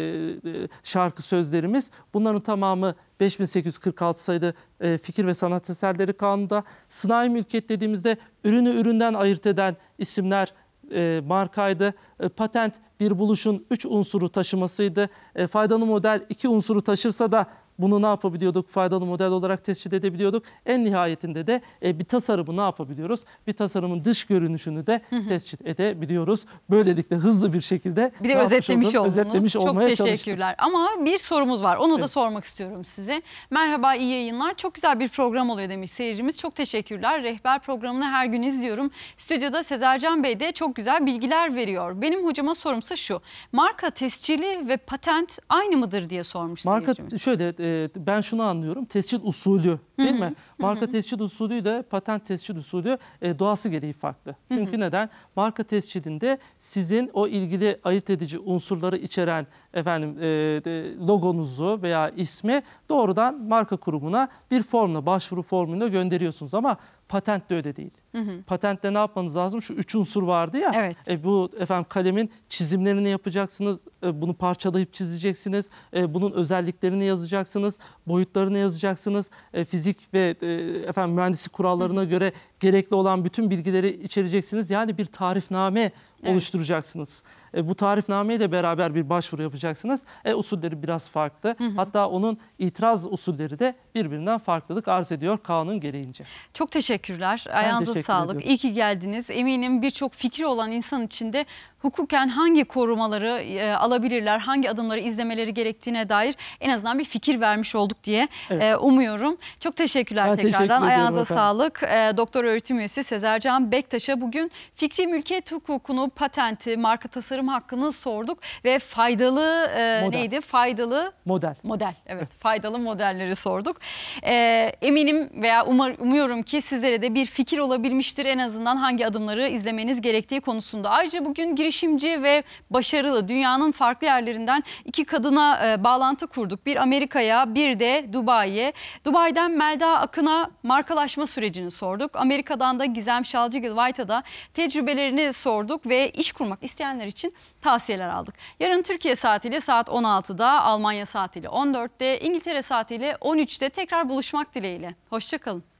e şarkı sözlerimiz bunların tamamı 5846 sayılı e, fikir ve sanat eserleri kanununda sınai mülkiyet dediğimizde ürünü üründen ayırt eden isimler e, markaydı. E, patent bir buluşun 3 unsuru taşımasıydı. E, faydalı model 2 unsuru taşırsa da bunu ne yapabiliyorduk? Faydalı model olarak tescil edebiliyorduk. En nihayetinde de e, bir tasarımı ne yapabiliyoruz? Bir tasarımın dış görünüşünü de hı hı. tescil edebiliyoruz. Böylelikle hızlı bir şekilde bir de özetlemiş oldunuz. Özetlemiş Çok olmaya teşekkürler. Çalıştım. Ama bir sorumuz var. Onu evet. da sormak istiyorum size. Merhaba iyi yayınlar. Çok güzel bir program oluyor demiş seyircimiz. Çok teşekkürler. Rehber programını her gün izliyorum. Stüdyoda Sezercan Bey de çok güzel bilgiler veriyor. Benim hocama sorumsa şu. Marka tescili ve patent aynı mıdır diye sormuş Marka, seyircimiz. Şöyle e, e, ben şunu anlıyorum. Tescil usulü değil mi? Marka hı tescil usulü de patent tescil usulü e, doğası gereği farklı. Çünkü neden? Marka tescilinde sizin o ilgili ayırt edici unsurları içeren efendim e, logonuzu veya ismi doğrudan marka kurumuna bir formla başvuru formuyla gönderiyorsunuz ama Patent de öyle değil. Hı hı. Patentte ne yapmanız lazım? Şu üç unsur vardı ya. Evet. E, bu efendim kalemin çizimlerini yapacaksınız. E, bunu parçalayıp çizeceksiniz. E, bunun özelliklerini yazacaksınız. Boyutlarını yazacaksınız. E, fizik ve e, efendim mühendislik kurallarına hı hı. göre gerekli olan bütün bilgileri içereceksiniz. Yani bir tarifname evet. oluşturacaksınız. E, bu tarifnameye de beraber bir başvuru yapacaksınız. E, usulleri biraz farklı. Hı hı. Hatta onun itiraz usulleri de birbirinden farklılık arz ediyor kanun gereğince. Çok teşekkürler. Ayağınıza teşekkür sağlık. Ediyorum. İyi ki geldiniz. Eminim birçok fikri olan insan içinde hukuken hangi korumaları e, alabilirler, hangi adımları izlemeleri gerektiğine dair en azından bir fikir vermiş olduk diye evet. e, umuyorum. Çok teşekkürler ben tekrardan. Teşekkür Ayağınıza efendim. sağlık. E, Doktor öğretim üyesi Sezercan Bektaş'a bugün fikri mülkiyet hukukunu, patenti, marka tasarım hakkını sorduk ve faydalı e, neydi? Faydalı model. Model evet. faydalı modelleri sorduk. E, eminim veya umar, umuyorum ki sizlere de bir fikir olabilmiştir en azından hangi adımları izlemeniz gerektiği konusunda. Ayrıca bugün giriş girişimci ve başarılı dünyanın farklı yerlerinden iki kadına e, bağlantı kurduk. Bir Amerika'ya bir de Dubai'ye. Dubai'den Melda Akın'a markalaşma sürecini sorduk. Amerika'dan da Gizem Şalcıgil White'a tecrübelerini sorduk ve iş kurmak isteyenler için tavsiyeler aldık. Yarın Türkiye saatiyle saat 16'da, Almanya saatiyle 14'te, İngiltere saatiyle 13'te tekrar buluşmak dileğiyle. Hoşçakalın.